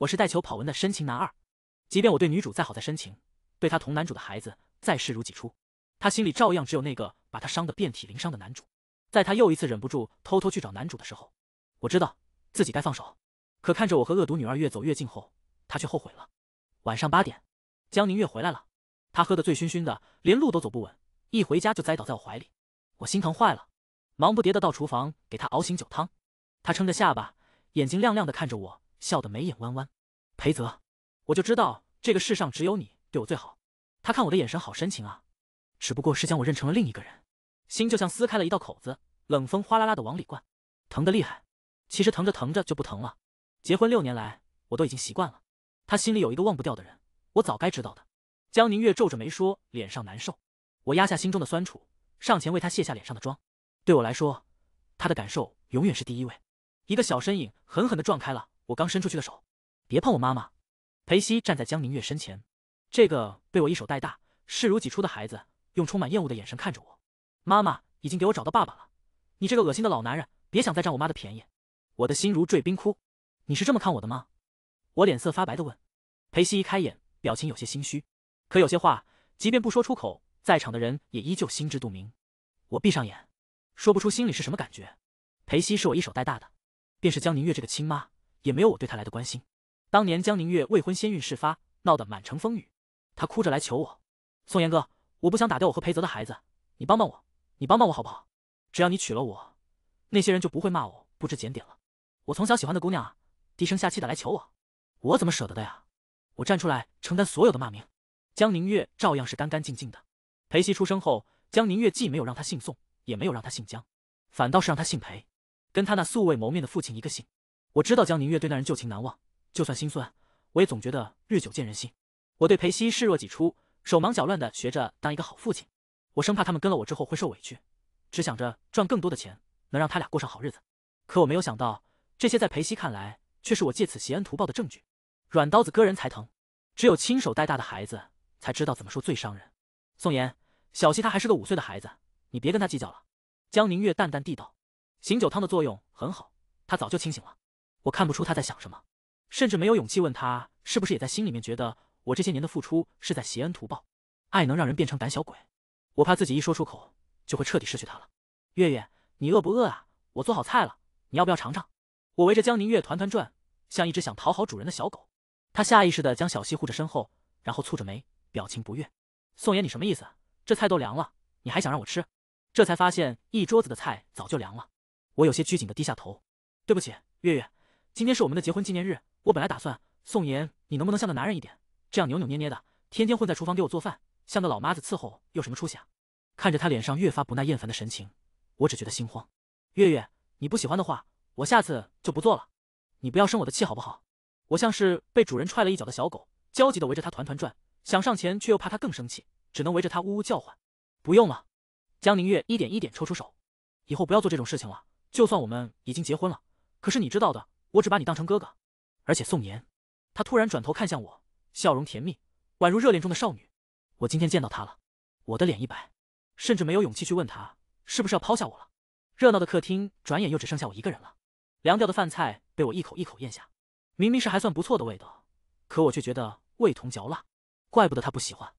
我是带球跑文的深情男二，即便我对女主再好再深情，对她同男主的孩子再视如己出，她心里照样只有那个把她伤得遍体鳞伤的男主。在她又一次忍不住偷偷去找男主的时候，我知道自己该放手。可看着我和恶毒女二越走越近后，她却后悔了。晚上八点，江宁月回来了，她喝得醉醺醺的，连路都走不稳，一回家就栽倒在我怀里，我心疼坏了，忙不迭的到厨房给她熬醒酒汤。她撑着下巴，眼睛亮亮的看着我。笑得眉眼弯弯，裴泽，我就知道这个世上只有你对我最好。他看我的眼神好深情啊，只不过是将我认成了另一个人，心就像撕开了一道口子，冷风哗啦啦的往里灌，疼得厉害。其实疼着疼着就不疼了。结婚六年来，我都已经习惯了。他心里有一个忘不掉的人，我早该知道的。江宁月皱着眉说，脸上难受。我压下心中的酸楚，上前为他卸下脸上的妆。对我来说，他的感受永远是第一位。一个小身影狠狠的撞开了。我刚伸出去的手，别碰我妈妈！裴熙站在江明月身前，这个被我一手带大、视如己出的孩子，用充满厌恶的眼神看着我。妈妈已经给我找到爸爸了，你这个恶心的老男人，别想再占我妈的便宜！我的心如坠冰窟。你是这么看我的吗？我脸色发白的问。裴熙一开眼，表情有些心虚。可有些话，即便不说出口，在场的人也依旧心知肚明。我闭上眼，说不出心里是什么感觉。裴熙是我一手带大的，便是江宁月这个亲妈。也没有我对他来的关心。当年江宁月未婚先孕事发，闹得满城风雨，她哭着来求我：“宋岩哥，我不想打掉我和裴泽的孩子，你帮帮我，你帮帮我好不好？只要你娶了我，那些人就不会骂我不知检点了。我从小喜欢的姑娘啊，低声下气的来求我，我怎么舍得的呀？我站出来承担所有的骂名，江宁月照样是干干净净的。裴熙出生后，江宁月既没有让他姓宋，也没有让他姓江，反倒是让他姓裴，跟他那素未谋面的父亲一个姓。”我知道江宁月对那人旧情难忘，就算心酸，我也总觉得日久见人心。我对裴熙视若己出，手忙脚乱的学着当一个好父亲。我生怕他们跟了我之后会受委屈，只想着赚更多的钱，能让他俩过上好日子。可我没有想到，这些在裴熙看来，却是我借此携恩图报的证据。软刀子割人才疼，只有亲手带大的孩子才知道怎么说最伤人。宋岩，小溪他还是个五岁的孩子，你别跟他计较了。江宁月淡淡地道：“醒酒汤的作用很好，他早就清醒了。”我看不出他在想什么，甚至没有勇气问他是不是也在心里面觉得我这些年的付出是在携恩图报，爱能让人变成胆小鬼，我怕自己一说出口就会彻底失去他了。月月，你饿不饿啊？我做好菜了，你要不要尝尝？我围着江宁月团团转，像一只想讨好主人的小狗。他下意识地将小溪护着身后，然后蹙着眉，表情不悦。宋妍，你什么意思？这菜都凉了，你还想让我吃？这才发现一桌子的菜早就凉了。我有些拘谨地低下头，对不起，月月。今天是我们的结婚纪念日，我本来打算宋妍，你能不能像个男人一点？这样扭扭捏捏的，天天混在厨房给我做饭，像个老妈子伺候，有什么出息啊？看着他脸上越发不耐厌烦的神情，我只觉得心慌。月月，你不喜欢的话，我下次就不做了，你不要生我的气好不好？我像是被主人踹了一脚的小狗，焦急的围着他团团转，想上前却又怕他更生气，只能围着他呜呜叫唤。不用了，江宁月一点一点抽出手，以后不要做这种事情了。就算我们已经结婚了，可是你知道的。我只把你当成哥哥，而且宋妍，他突然转头看向我，笑容甜蜜，宛如热恋中的少女。我今天见到他了，我的脸一白，甚至没有勇气去问他是不是要抛下我了。热闹的客厅转眼又只剩下我一个人了。凉掉的饭菜被我一口一口咽下，明明是还算不错的味道，可我却觉得味同嚼蜡。怪不得他不喜欢。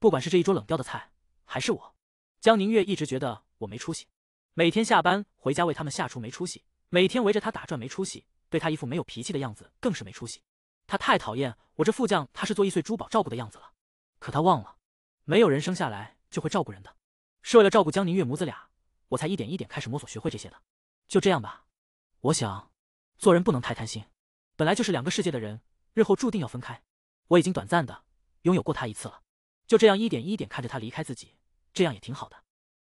不管是这一桌冷掉的菜，还是我，江宁月一直觉得我没出息。每天下班回家为他们下厨没出息，每天围着他打转没出息。对他一副没有脾气的样子更是没出息，他太讨厌我这副将，他是做易碎珠宝照顾的样子了。可他忘了，没有人生下来就会照顾人的，是为了照顾江宁月母子俩，我才一点一点开始摸索学会这些的。就这样吧，我想，做人不能太贪心。本来就是两个世界的人，日后注定要分开。我已经短暂的拥有过他一次了，就这样一点一点看着他离开自己，这样也挺好的。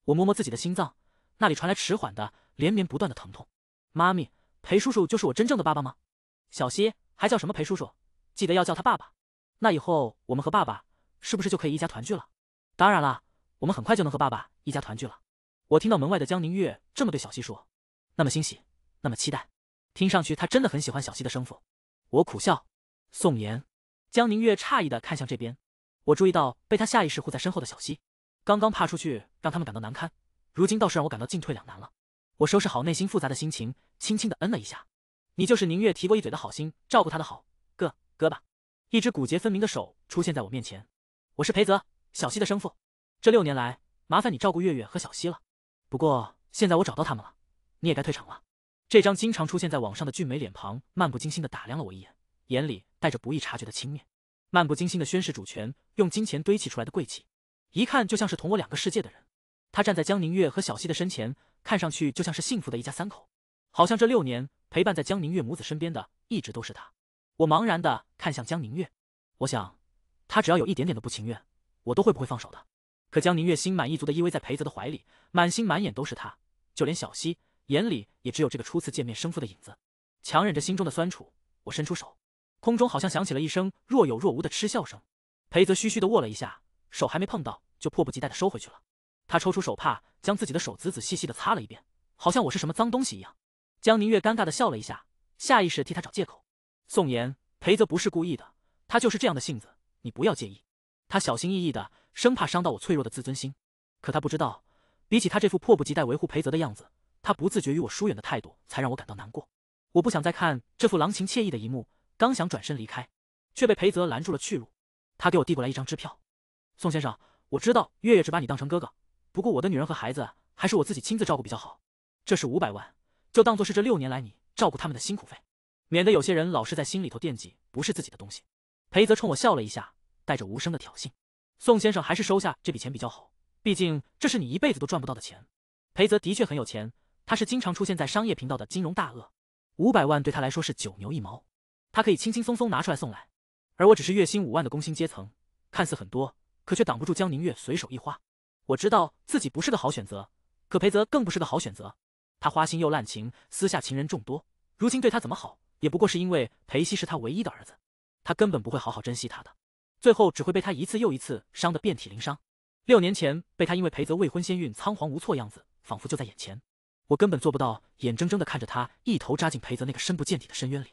我摸摸自己的心脏，那里传来迟缓的、连绵不断的疼痛。妈咪。裴叔叔就是我真正的爸爸吗？小希，还叫什么裴叔叔？记得要叫他爸爸。那以后我们和爸爸是不是就可以一家团聚了？当然啦，我们很快就能和爸爸一家团聚了。我听到门外的江宁月这么对小希说，那么欣喜，那么期待，听上去他真的很喜欢小希的生父。我苦笑。宋岩，江宁月诧异的看向这边，我注意到被他下意识护在身后的小希，刚刚怕出去让他们感到难堪，如今倒是让我感到进退两难了。我收拾好内心复杂的心情，轻轻的嗯了一下。你就是宁月提过一嘴的好心照顾他的好哥哥吧？一只骨节分明的手出现在我面前。我是裴泽，小希的生父。这六年来，麻烦你照顾月月和小希了。不过现在我找到他们了，你也该退场了。这张经常出现在网上的俊美脸庞，漫不经心地打量了我一眼，眼里带着不易察觉的轻蔑。漫不经心的宣示主权，用金钱堆砌出来的贵气，一看就像是同我两个世界的人。他站在江宁月和小希的身前。看上去就像是幸福的一家三口，好像这六年陪伴在江宁月母子身边的一直都是他。我茫然的看向江宁月，我想，他只要有一点点的不情愿，我都会不会放手的。可江宁月心满意足的依偎在裴泽的怀里，满心满眼都是他，就连小溪眼里也只有这个初次见面生父的影子。强忍着心中的酸楚，我伸出手，空中好像响起了一声若有若无的嗤笑声。裴泽嘘嘘的握了一下，手还没碰到，就迫不及待的收回去了。他抽出手帕，将自己的手仔仔细细的擦了一遍，好像我是什么脏东西一样。江宁月尴尬的笑了一下，下意识替他找借口。宋岩，裴泽不是故意的，他就是这样的性子，你不要介意。他小心翼翼的，生怕伤到我脆弱的自尊心。可他不知道，比起他这副迫不及待维护裴泽的样子，他不自觉与我疏远的态度，才让我感到难过。我不想再看这副郎情妾意的一幕，刚想转身离开，却被裴泽拦住了去路。他给我递过来一张支票，宋先生，我知道月月只把你当成哥哥。不过我的女人和孩子还是我自己亲自照顾比较好。这是五百万，就当做是这六年来你照顾他们的辛苦费，免得有些人老是在心里头惦记不是自己的东西。裴泽冲我笑了一下，带着无声的挑衅。宋先生还是收下这笔钱比较好，毕竟这是你一辈子都赚不到的钱。裴泽的确很有钱，他是经常出现在商业频道的金融大鳄，五百万对他来说是九牛一毛，他可以轻轻松松拿出来送来。而我只是月薪五万的工薪阶层，看似很多，可却挡不住江宁月随手一花。我知道自己不是个好选择，可裴泽更不是个好选择。他花心又滥情，私下情人众多。如今对他怎么好，也不过是因为裴熙是他唯一的儿子，他根本不会好好珍惜他的，最后只会被他一次又一次伤得遍体鳞伤。六年前被他因为裴泽未婚先孕，仓皇无措样子，仿佛就在眼前。我根本做不到眼睁睁的看着他一头扎进裴泽那个深不见底的深渊里。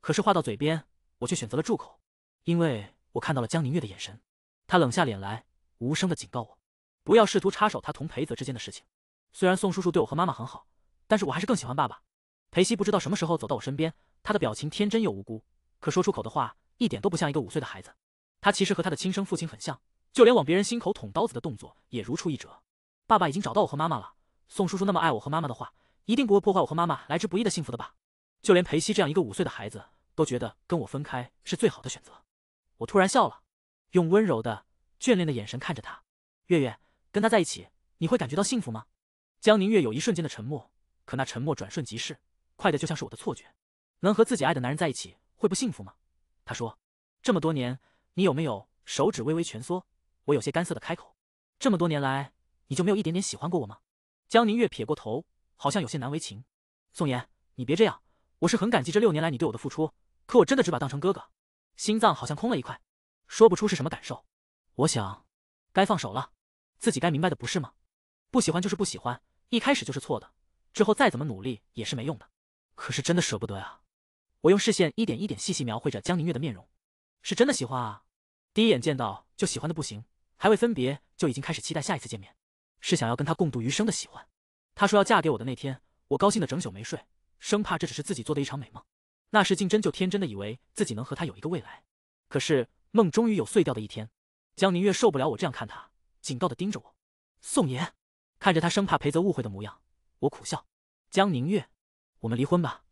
可是话到嘴边，我却选择了住口，因为我看到了江宁月的眼神，他冷下脸来，无声的警告我。不要试图插手他同裴泽之间的事情。虽然宋叔叔对我和妈妈很好，但是我还是更喜欢爸爸。裴熙不知道什么时候走到我身边，他的表情天真又无辜，可说出口的话一点都不像一个五岁的孩子。他其实和他的亲生父亲很像，就连往别人心口捅刀子的动作也如出一辙。爸爸已经找到我和妈妈了。宋叔叔那么爱我和妈妈的话，一定不会破坏我和妈妈来之不易的幸福的吧？就连裴熙这样一个五岁的孩子都觉得跟我分开是最好的选择。我突然笑了，用温柔的、眷恋的眼神看着他，月月。跟他在一起，你会感觉到幸福吗？江宁月有一瞬间的沉默，可那沉默转瞬即逝，快的就像是我的错觉。能和自己爱的男人在一起，会不幸福吗？他说。这么多年，你有没有手指微微蜷缩？我有些干涩的开口。这么多年来，你就没有一点点喜欢过我吗？江宁月撇过头，好像有些难为情。宋岩，你别这样，我是很感激这六年来你对我的付出，可我真的只把当成哥哥。心脏好像空了一块，说不出是什么感受。我想，该放手了。自己该明白的不是吗？不喜欢就是不喜欢，一开始就是错的，之后再怎么努力也是没用的。可是真的舍不得呀！我用视线一点一点细细描绘着江宁月的面容，是真的喜欢啊！第一眼见到就喜欢的不行，还未分别就已经开始期待下一次见面，是想要跟他共度余生的喜欢。他说要嫁给我的那天，我高兴的整宿没睡，生怕这只是自己做的一场美梦。那时竟真就天真的以为自己能和他有一个未来，可是梦终于有碎掉的一天。江宁月受不了我这样看他。警告的盯着我，宋岩看着他，生怕裴泽误会的模样，我苦笑。江宁月，我们离婚吧。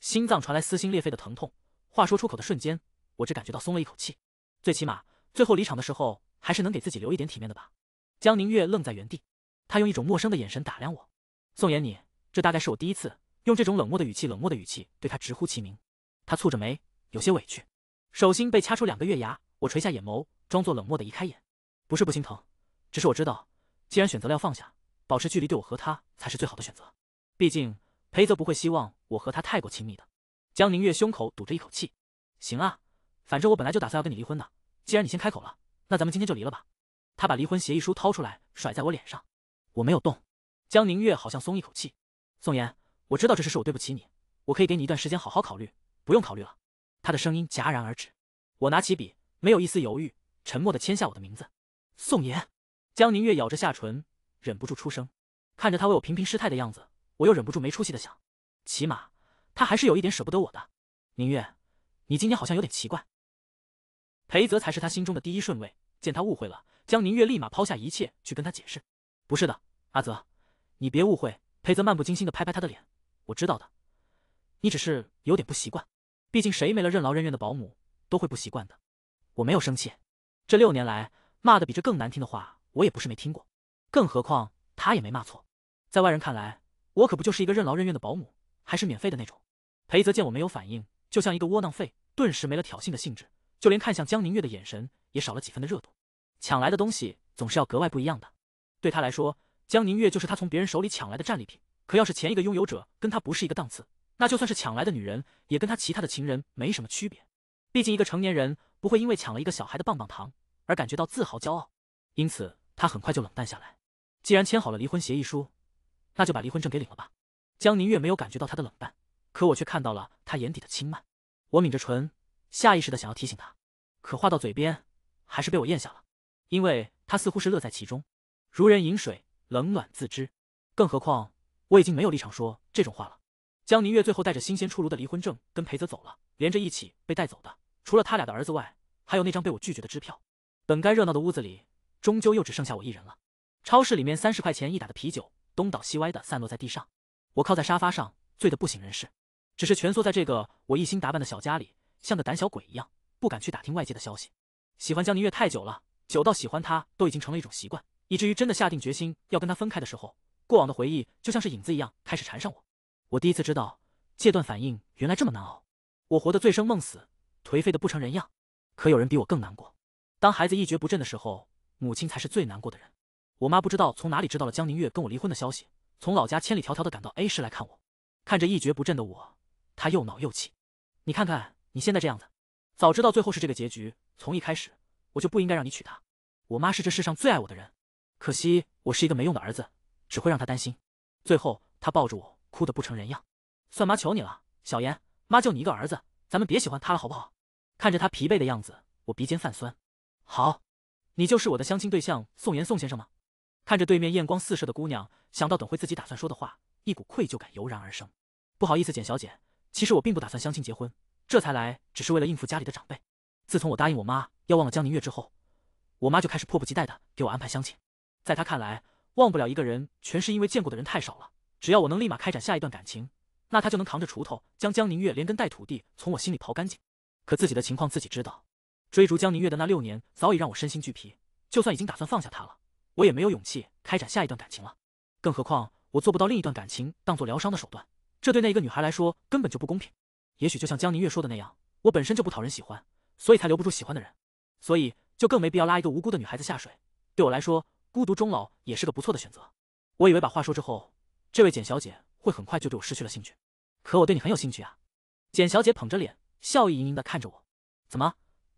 心脏传来撕心裂肺的疼痛，话说出口的瞬间，我只感觉到松了一口气，最起码最后离场的时候，还是能给自己留一点体面的吧。江宁月愣在原地，他用一种陌生的眼神打量我。宋岩，你这大概是我第一次用这种冷漠的语气，冷漠的语气对他直呼其名。他蹙着眉，有些委屈，手心被掐出两个月牙。我垂下眼眸，装作冷漠的移开眼。不是不心疼。只是我知道，既然选择了要放下，保持距离，对我和他才是最好的选择。毕竟裴泽不会希望我和他太过亲密的。江宁月胸口堵着一口气。行啊，反正我本来就打算要跟你离婚的。既然你先开口了，那咱们今天就离了吧。他把离婚协议书掏出来，甩在我脸上。我没有动。江宁月好像松一口气。宋岩，我知道这事是我对不起你，我可以给你一段时间好好考虑。不用考虑了。他的声音戛然而止。我拿起笔，没有一丝犹豫，沉默的签下我的名字。宋岩。江宁月咬着下唇，忍不住出声。看着他为我频频失态的样子，我又忍不住没出息的想：起码他还是有一点舍不得我的。宁月，你今天好像有点奇怪。裴泽才是他心中的第一顺位。见他误会了，江宁月立马抛下一切去跟他解释：“不是的，阿泽，你别误会。”裴泽漫不经心的拍拍他的脸：“我知道的，你只是有点不习惯。毕竟谁没了任劳任怨的保姆，都会不习惯的。”我没有生气。这六年来，骂的比这更难听的话。我也不是没听过，更何况他也没骂错。在外人看来，我可不就是一个任劳任怨的保姆，还是免费的那种。裴泽见我没有反应，就像一个窝囊废，顿时没了挑衅的兴致，就连看向江宁月的眼神也少了几分的热度。抢来的东西总是要格外不一样的。对他来说，江宁月就是他从别人手里抢来的战利品。可要是前一个拥有者跟他不是一个档次，那就算是抢来的女人，也跟他其他的情人没什么区别。毕竟一个成年人不会因为抢了一个小孩的棒棒糖而感觉到自豪骄傲，因此。他很快就冷淡下来。既然签好了离婚协议书，那就把离婚证给领了吧。江宁月没有感觉到他的冷淡，可我却看到了他眼底的轻慢。我抿着唇，下意识的想要提醒他，可话到嘴边，还是被我咽下了。因为他似乎是乐在其中，如人饮水，冷暖自知。更何况我已经没有立场说这种话了。江宁月最后带着新鲜出炉的离婚证跟裴泽走了，连着一起被带走的，除了他俩的儿子外，还有那张被我拒绝的支票。本该热闹的屋子里。终究又只剩下我一人了。超市里面三十块钱一打的啤酒东倒西歪的散落在地上，我靠在沙发上，醉得不省人事，只是蜷缩在这个我一心打扮的小家里，像个胆小鬼一样，不敢去打听外界的消息。喜欢江宁月太久了，久到喜欢她都已经成了一种习惯，以至于真的下定决心要跟她分开的时候，过往的回忆就像是影子一样开始缠上我。我第一次知道戒断反应原来这么难熬，我活得醉生梦死，颓废的不成人样。可有人比我更难过，当孩子一蹶不振的时候。母亲才是最难过的人。我妈不知道从哪里知道了江宁月跟我离婚的消息，从老家千里迢迢的赶到 A 市来看我。看着一蹶不振的我，她又恼又气。你看看你现在这样子，早知道最后是这个结局，从一开始我就不应该让你娶她。我妈是这世上最爱我的人，可惜我是一个没用的儿子，只会让她担心。最后，她抱着我哭得不成人样。算妈求你了，小严，妈就你一个儿子，咱们别喜欢他了好不好？看着她疲惫的样子，我鼻尖泛酸。好。你就是我的相亲对象宋岩宋先生吗？看着对面艳光四射的姑娘，想到等会自己打算说的话，一股愧疚感油然而生。不好意思，简小姐，其实我并不打算相亲结婚，这才来只是为了应付家里的长辈。自从我答应我妈要忘了江宁月之后，我妈就开始迫不及待的给我安排相亲。在她看来，忘不了一个人全是因为见过的人太少了。只要我能立马开展下一段感情，那她就能扛着锄头将江宁月连根带土地从我心里刨干净。可自己的情况自己知道。追逐江宁月的那六年，早已让我身心俱疲。就算已经打算放下他了，我也没有勇气开展下一段感情了。更何况我做不到另一段感情当做疗伤的手段，这对那一个女孩来说根本就不公平。也许就像江宁月说的那样，我本身就不讨人喜欢，所以才留不住喜欢的人，所以就更没必要拉一个无辜的女孩子下水。对我来说，孤独终老也是个不错的选择。我以为把话说之后，这位简小姐会很快就对我失去了兴趣，可我对你很有兴趣啊！简小姐捧着脸，笑意盈盈的看着我，怎么？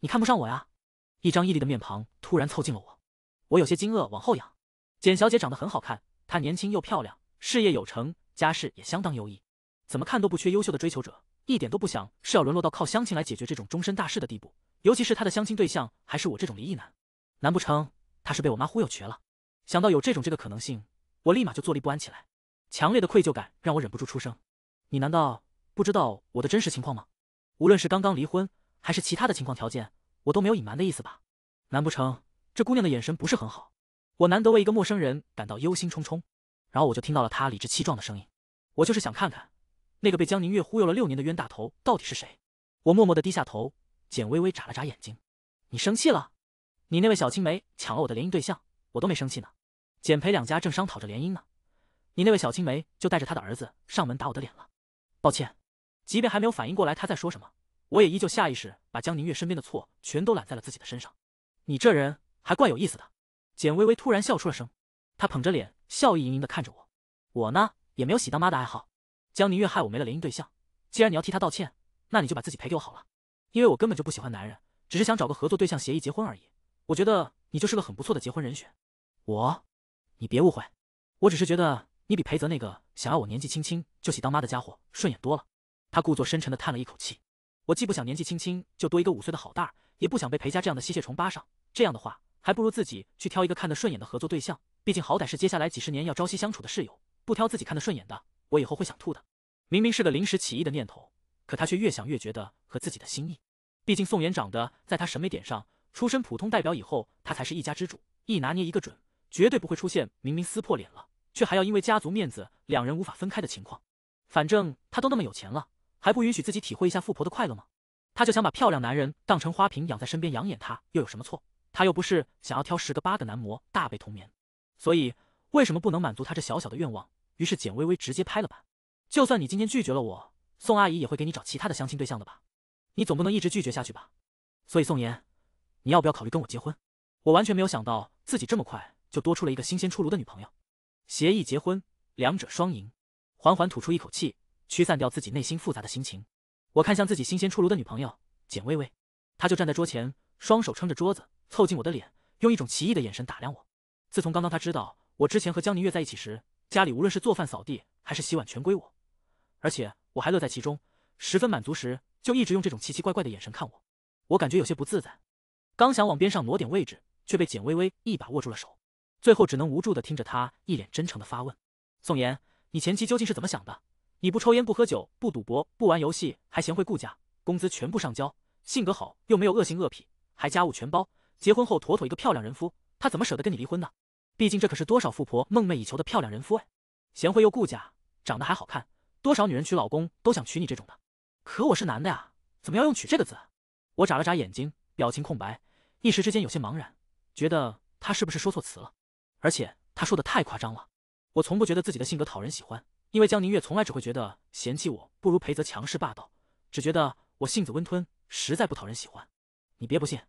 你看不上我呀？一张毅立的面庞突然凑近了我，我有些惊愕，往后仰。简小姐长得很好看，她年轻又漂亮，事业有成，家世也相当优异，怎么看都不缺优秀的追求者，一点都不想是要沦落到靠相亲来解决这种终身大事的地步。尤其是她的相亲对象还是我这种离异男，难不成她是被我妈忽悠瘸了？想到有这种这个可能性，我立马就坐立不安起来，强烈的愧疚感让我忍不住出声：“你难道不知道我的真实情况吗？无论是刚刚离婚。”还是其他的情况条件，我都没有隐瞒的意思吧？难不成这姑娘的眼神不是很好？我难得为一个陌生人感到忧心忡忡。然后我就听到了她理直气壮的声音：“我就是想看看，那个被江宁月忽悠了六年的冤大头到底是谁。”我默默地低下头，简微微眨了眨眼睛：“你生气了？你那位小青梅抢了我的联姻对象，我都没生气呢。简裴两家正商讨着联姻呢，你那位小青梅就带着她的儿子上门打我的脸了。抱歉，即便还没有反应过来她在说什么。”我也依旧下意识把江宁月身边的错全都揽在了自己的身上。你这人还怪有意思的，简微微突然笑出了声。她捧着脸，笑意盈盈的看着我。我呢，也没有喜当妈的爱好。江宁月害我没了联姻对象，既然你要替她道歉，那你就把自己赔给我好了。因为我根本就不喜欢男人，只是想找个合作对象协议结婚而已。我觉得你就是个很不错的结婚人选。我，你别误会，我只是觉得你比裴泽那个想要我年纪轻轻就喜当妈的家伙顺眼多了。他故作深沉的叹了一口气。我既不想年纪轻轻就多一个五岁的好大，也不想被裴家这样的吸血虫扒上。这样的话，还不如自己去挑一个看得顺眼的合作对象。毕竟好歹是接下来几十年要朝夕相处的室友，不挑自己看得顺眼的，我以后会想吐的。明明是个临时起意的念头，可他却越想越觉得和自己的心意。毕竟宋岩长得在他审美点上，出身普通代表以后，他才是一家之主，一拿捏一个准，绝对不会出现明明撕破脸了，却还要因为家族面子两人无法分开的情况。反正他都那么有钱了。还不允许自己体会一下富婆的快乐吗？她就想把漂亮男人当成花瓶养在身边养眼，她又有什么错？她又不是想要挑十个八个男模大被同眠，所以为什么不能满足她这小小的愿望？于是简微微直接拍了板，就算你今天拒绝了我，宋阿姨也会给你找其他的相亲对象的吧？你总不能一直拒绝下去吧？所以宋妍，你要不要考虑跟我结婚？我完全没有想到自己这么快就多出了一个新鲜出炉的女朋友，协议结婚，两者双赢。缓缓吐出一口气。驱散掉自己内心复杂的心情，我看向自己新鲜出炉的女朋友简薇薇，她就站在桌前，双手撑着桌子，凑近我的脸，用一种奇异的眼神打量我。自从刚刚她知道我之前和江宁月在一起时，家里无论是做饭、扫地还是洗碗，全归我，而且我还乐在其中，十分满足时，就一直用这种奇奇怪怪的眼神看我。我感觉有些不自在，刚想往边上挪点位置，却被简薇薇一把握住了手，最后只能无助的听着她一脸真诚的发问：“宋岩，你前妻究竟是怎么想的？”你不抽烟不喝酒不赌博不玩游戏还贤惠顾家工资全部上交性格好又没有恶行恶癖还家务全包结婚后妥妥一个漂亮人夫他怎么舍得跟你离婚呢？毕竟这可是多少富婆梦寐以求的漂亮人夫哎，贤惠又顾家长得还好看多少女人娶老公都想娶你这种的。可我是男的呀，怎么要用娶这个字？我眨了眨眼睛，表情空白，一时之间有些茫然，觉得他是不是说错词了？而且他说的太夸张了，我从不觉得自己的性格讨人喜欢。因为江宁月从来只会觉得嫌弃我，不如裴泽强势霸道，只觉得我性子温吞，实在不讨人喜欢。你别不信，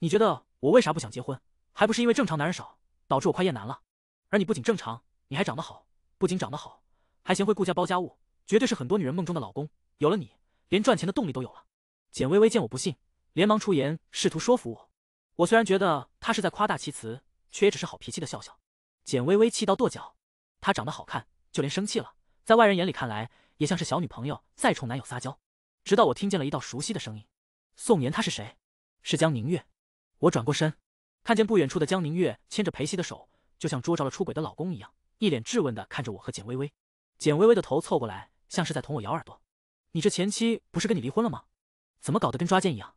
你觉得我为啥不想结婚？还不是因为正常男人少，导致我快厌男了。而你不仅正常，你还长得好，不仅长得好，还贤惠顾家包家务，绝对是很多女人梦中的老公。有了你，连赚钱的动力都有了。简微微见我不信，连忙出言试图说服我。我虽然觉得她是在夸大其词，却也只是好脾气的笑笑。简微微气到跺脚，她长得好看。就连生气了，在外人眼里看来，也像是小女朋友在冲男友撒娇。直到我听见了一道熟悉的声音，宋岩他是谁？是江宁月。我转过身，看见不远处的江宁月牵着裴熙的手，就像捉着了出轨的老公一样，一脸质问的看着我和简微微。简微微的头凑过来，像是在捅我咬耳朵：“你这前妻不是跟你离婚了吗？怎么搞得跟抓奸一样？”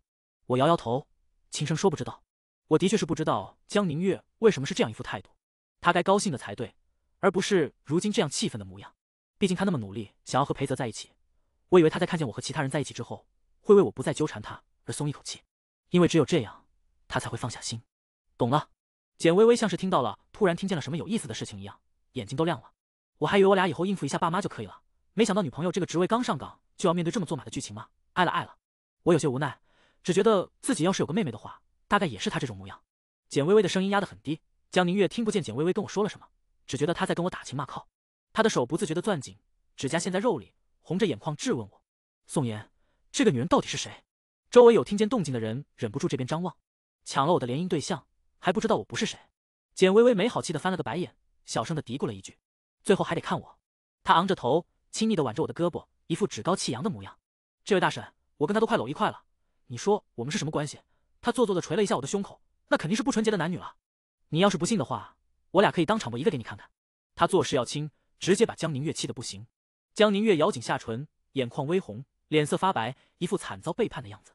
我摇摇头，轻声说：“不知道。”我的确是不知道江宁月为什么是这样一副态度，她该高兴的才对。而不是如今这样气愤的模样，毕竟他那么努力想要和裴泽在一起。我以为他在看见我和其他人在一起之后，会为我不再纠缠他而松一口气，因为只有这样，他才会放下心。懂了。简微微像是听到了，突然听见了什么有意思的事情一样，眼睛都亮了。我还以为我俩以后应付一下爸妈就可以了，没想到女朋友这个职位刚上岗就要面对这么做马的剧情吗？爱了爱了。我有些无奈，只觉得自己要是有个妹妹的话，大概也是她这种模样。简微微的声音压得很低，江宁月听不见简微微跟我说了什么。只觉得他在跟我打情骂俏，他的手不自觉地攥紧，指甲陷在肉里，红着眼眶质问我：“宋岩，这个女人到底是谁？”周围有听见动静的人忍不住这边张望，抢了我的联姻对象，还不知道我不是谁？简微微没好气地翻了个白眼，小声地嘀咕了一句：“最后还得看我。”他昂着头，亲昵地挽着我的胳膊，一副趾高气扬的模样。“这位大婶，我跟他都快搂一块了，你说我们是什么关系？”他做作的捶了一下我的胸口，“那肯定是不纯洁的男女了。你要是不信的话。”我俩可以当场播一个给你看看，他做事要轻，直接把江宁月气得不行。江宁月咬紧下唇，眼眶微红，脸色发白，一副惨遭背叛的样子。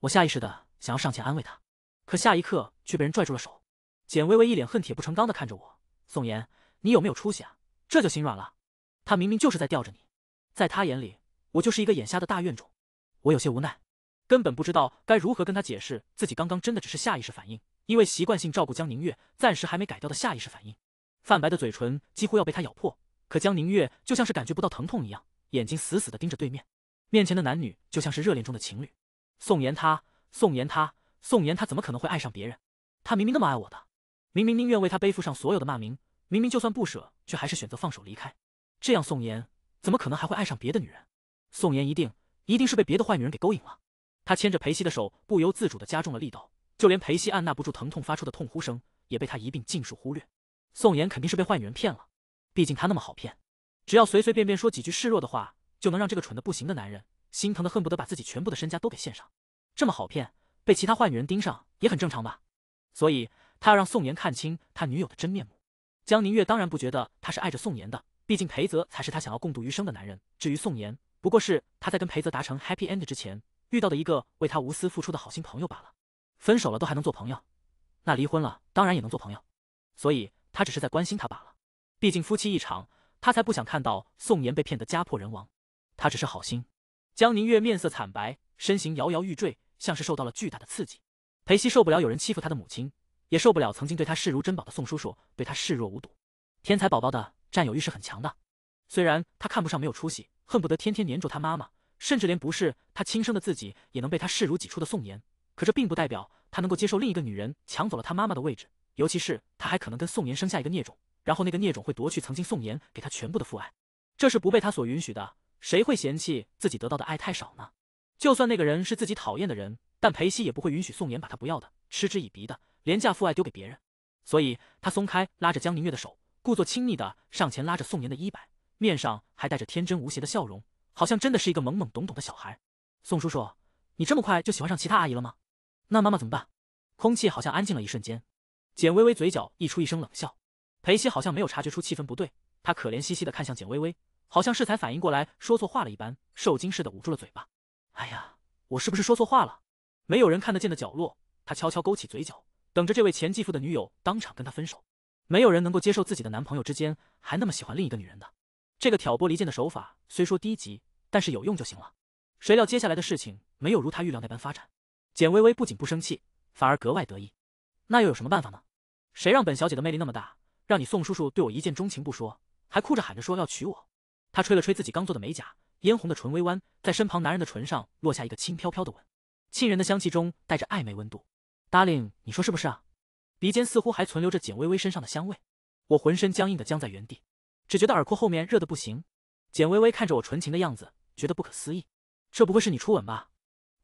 我下意识的想要上前安慰他，可下一刻却被人拽住了手。简微微一脸恨铁不成钢的看着我：“宋岩，你有没有出息啊？这就心软了？他明明就是在吊着你，在他眼里，我就是一个眼瞎的大怨种。”我有些无奈，根本不知道该如何跟他解释自己刚刚真的只是下意识反应。因为习惯性照顾江宁月，暂时还没改掉的下意识反应，泛白的嘴唇几乎要被他咬破，可江宁月就像是感觉不到疼痛一样，眼睛死死地盯着对面，面前的男女就像是热恋中的情侣。宋妍他，宋妍他，宋妍他怎么可能会爱上别人？他明明那么爱我的，明明宁愿为他背负上所有的骂名，明明就算不舍，却还是选择放手离开。这样宋妍怎么可能还会爱上别的女人？宋妍一定一定是被别的坏女人给勾引了。他牵着裴熙的手，不由自主地加重了力道。就连裴熙按捺不住疼痛发出的痛呼声，也被他一并尽数忽略。宋岩肯定是被坏女人骗了，毕竟他那么好骗，只要随随便便说几句示弱的话，就能让这个蠢的不行的男人心疼的恨不得把自己全部的身家都给献上。这么好骗，被其他坏女人盯上也很正常吧？所以他要让宋岩看清他女友的真面目。江宁月当然不觉得他是爱着宋岩的，毕竟裴泽才是他想要共度余生的男人。至于宋岩，不过是他在跟裴泽达成 happy end 之前遇到的一个为他无私付出的好心朋友罢了。分手了都还能做朋友，那离婚了当然也能做朋友。所以他只是在关心他罢了。毕竟夫妻一场，他才不想看到宋岩被骗得家破人亡。他只是好心。江宁月面色惨白，身形摇摇欲坠，像是受到了巨大的刺激。裴熙受不了有人欺负他的母亲，也受不了曾经对他视如珍宝的宋叔叔对他视若无睹。天才宝宝的占有欲是很强的，虽然他看不上没有出息，恨不得天天黏住他妈妈，甚至连不是他亲生的自己也能被他视如己出的宋岩。可这并不代表他能够接受另一个女人抢走了他妈妈的位置，尤其是他还可能跟宋妍生下一个孽种，然后那个孽种会夺去曾经宋妍给他全部的父爱，这是不被他所允许的。谁会嫌弃自己得到的爱太少呢？就算那个人是自己讨厌的人，但裴熙也不会允许宋妍把他不要的、嗤之以鼻的廉价父爱丢给别人。所以，他松开拉着江宁月的手，故作亲昵的上前拉着宋妍的衣摆，面上还带着天真无邪的笑容，好像真的是一个懵懵懂懂的小孩。宋叔叔，你这么快就喜欢上其他阿姨了吗？那妈妈怎么办？空气好像安静了一瞬间，简微微嘴角溢出一声冷笑。裴熙好像没有察觉出气氛不对，他可怜兮兮的看向简微微，好像是才反应过来说错话了一般，受惊似的捂住了嘴巴。哎呀，我是不是说错话了？没有人看得见的角落，他悄悄勾起嘴角，等着这位前继父的女友当场跟他分手。没有人能够接受自己的男朋友之间还那么喜欢另一个女人的。这个挑拨离间的手法虽说低级，但是有用就行了。谁料接下来的事情没有如他预料那般发展。简微微不仅不生气，反而格外得意。那又有什么办法呢？谁让本小姐的魅力那么大，让你宋叔叔对我一见钟情不说，还哭着喊着说要娶我。她吹了吹自己刚做的美甲，嫣红的唇微弯，在身旁男人的唇上落下一个轻飘飘的吻，沁人的香气中带着暧昧温度。Darling，你说是不是啊？鼻尖似乎还存留着简微微身上的香味。我浑身僵硬的僵在原地，只觉得耳廓后面热的不行。简微微看着我纯情的样子，觉得不可思议。这不会是你初吻吧？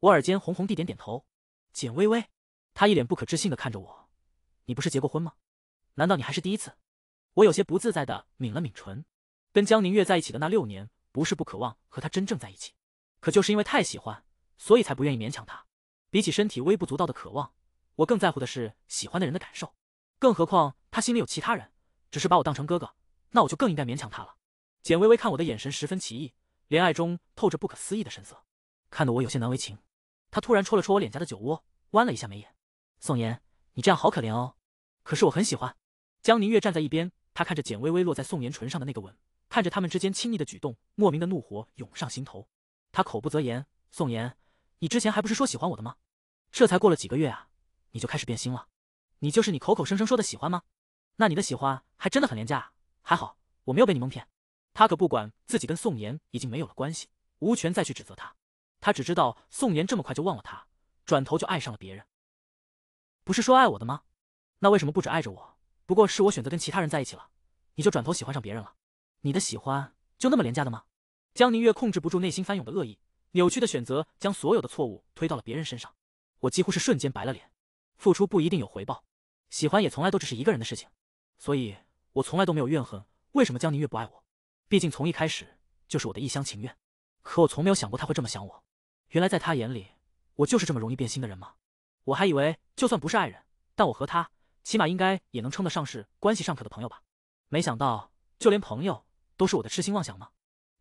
我耳尖红红地点点头，简微微，她一脸不可置信的看着我，你不是结过婚吗？难道你还是第一次？我有些不自在的抿了抿唇，跟江宁月在一起的那六年，不是不渴望和她真正在一起，可就是因为太喜欢，所以才不愿意勉强他。比起身体微不足道的渴望，我更在乎的是喜欢的人的感受。更何况他心里有其他人，只是把我当成哥哥，那我就更应该勉强他了。简微微看我的眼神十分奇异，怜爱中透着不可思议的神色。看得我有些难为情，他突然戳了戳我脸颊的酒窝，弯了一下眉眼。宋岩，你这样好可怜哦，可是我很喜欢。江宁月站在一边，他看着简微微落在宋岩唇上的那个吻，看着他们之间亲昵的举动，莫名的怒火涌上心头。他口不择言：“宋岩，你之前还不是说喜欢我的吗？这才过了几个月啊，你就开始变心了？你就是你口口声声说的喜欢吗？那你的喜欢还真的很廉价。还好我没有被你蒙骗。”他可不管自己跟宋岩已经没有了关系，无权再去指责他。他只知道宋岩这么快就忘了他，转头就爱上了别人。不是说爱我的吗？那为什么不只爱着我？不过是我选择跟其他人在一起了，你就转头喜欢上别人了？你的喜欢就那么廉价的吗？江宁月控制不住内心翻涌的恶意，扭曲的选择将所有的错误推到了别人身上。我几乎是瞬间白了脸。付出不一定有回报，喜欢也从来都只是一个人的事情，所以我从来都没有怨恨为什么江宁月不爱我。毕竟从一开始就是我的一厢情愿，可我从没有想过他会这么想我。原来在他眼里，我就是这么容易变心的人吗？我还以为就算不是爱人，但我和他起码应该也能称得上是关系尚可的朋友吧？没想到就连朋友都是我的痴心妄想吗？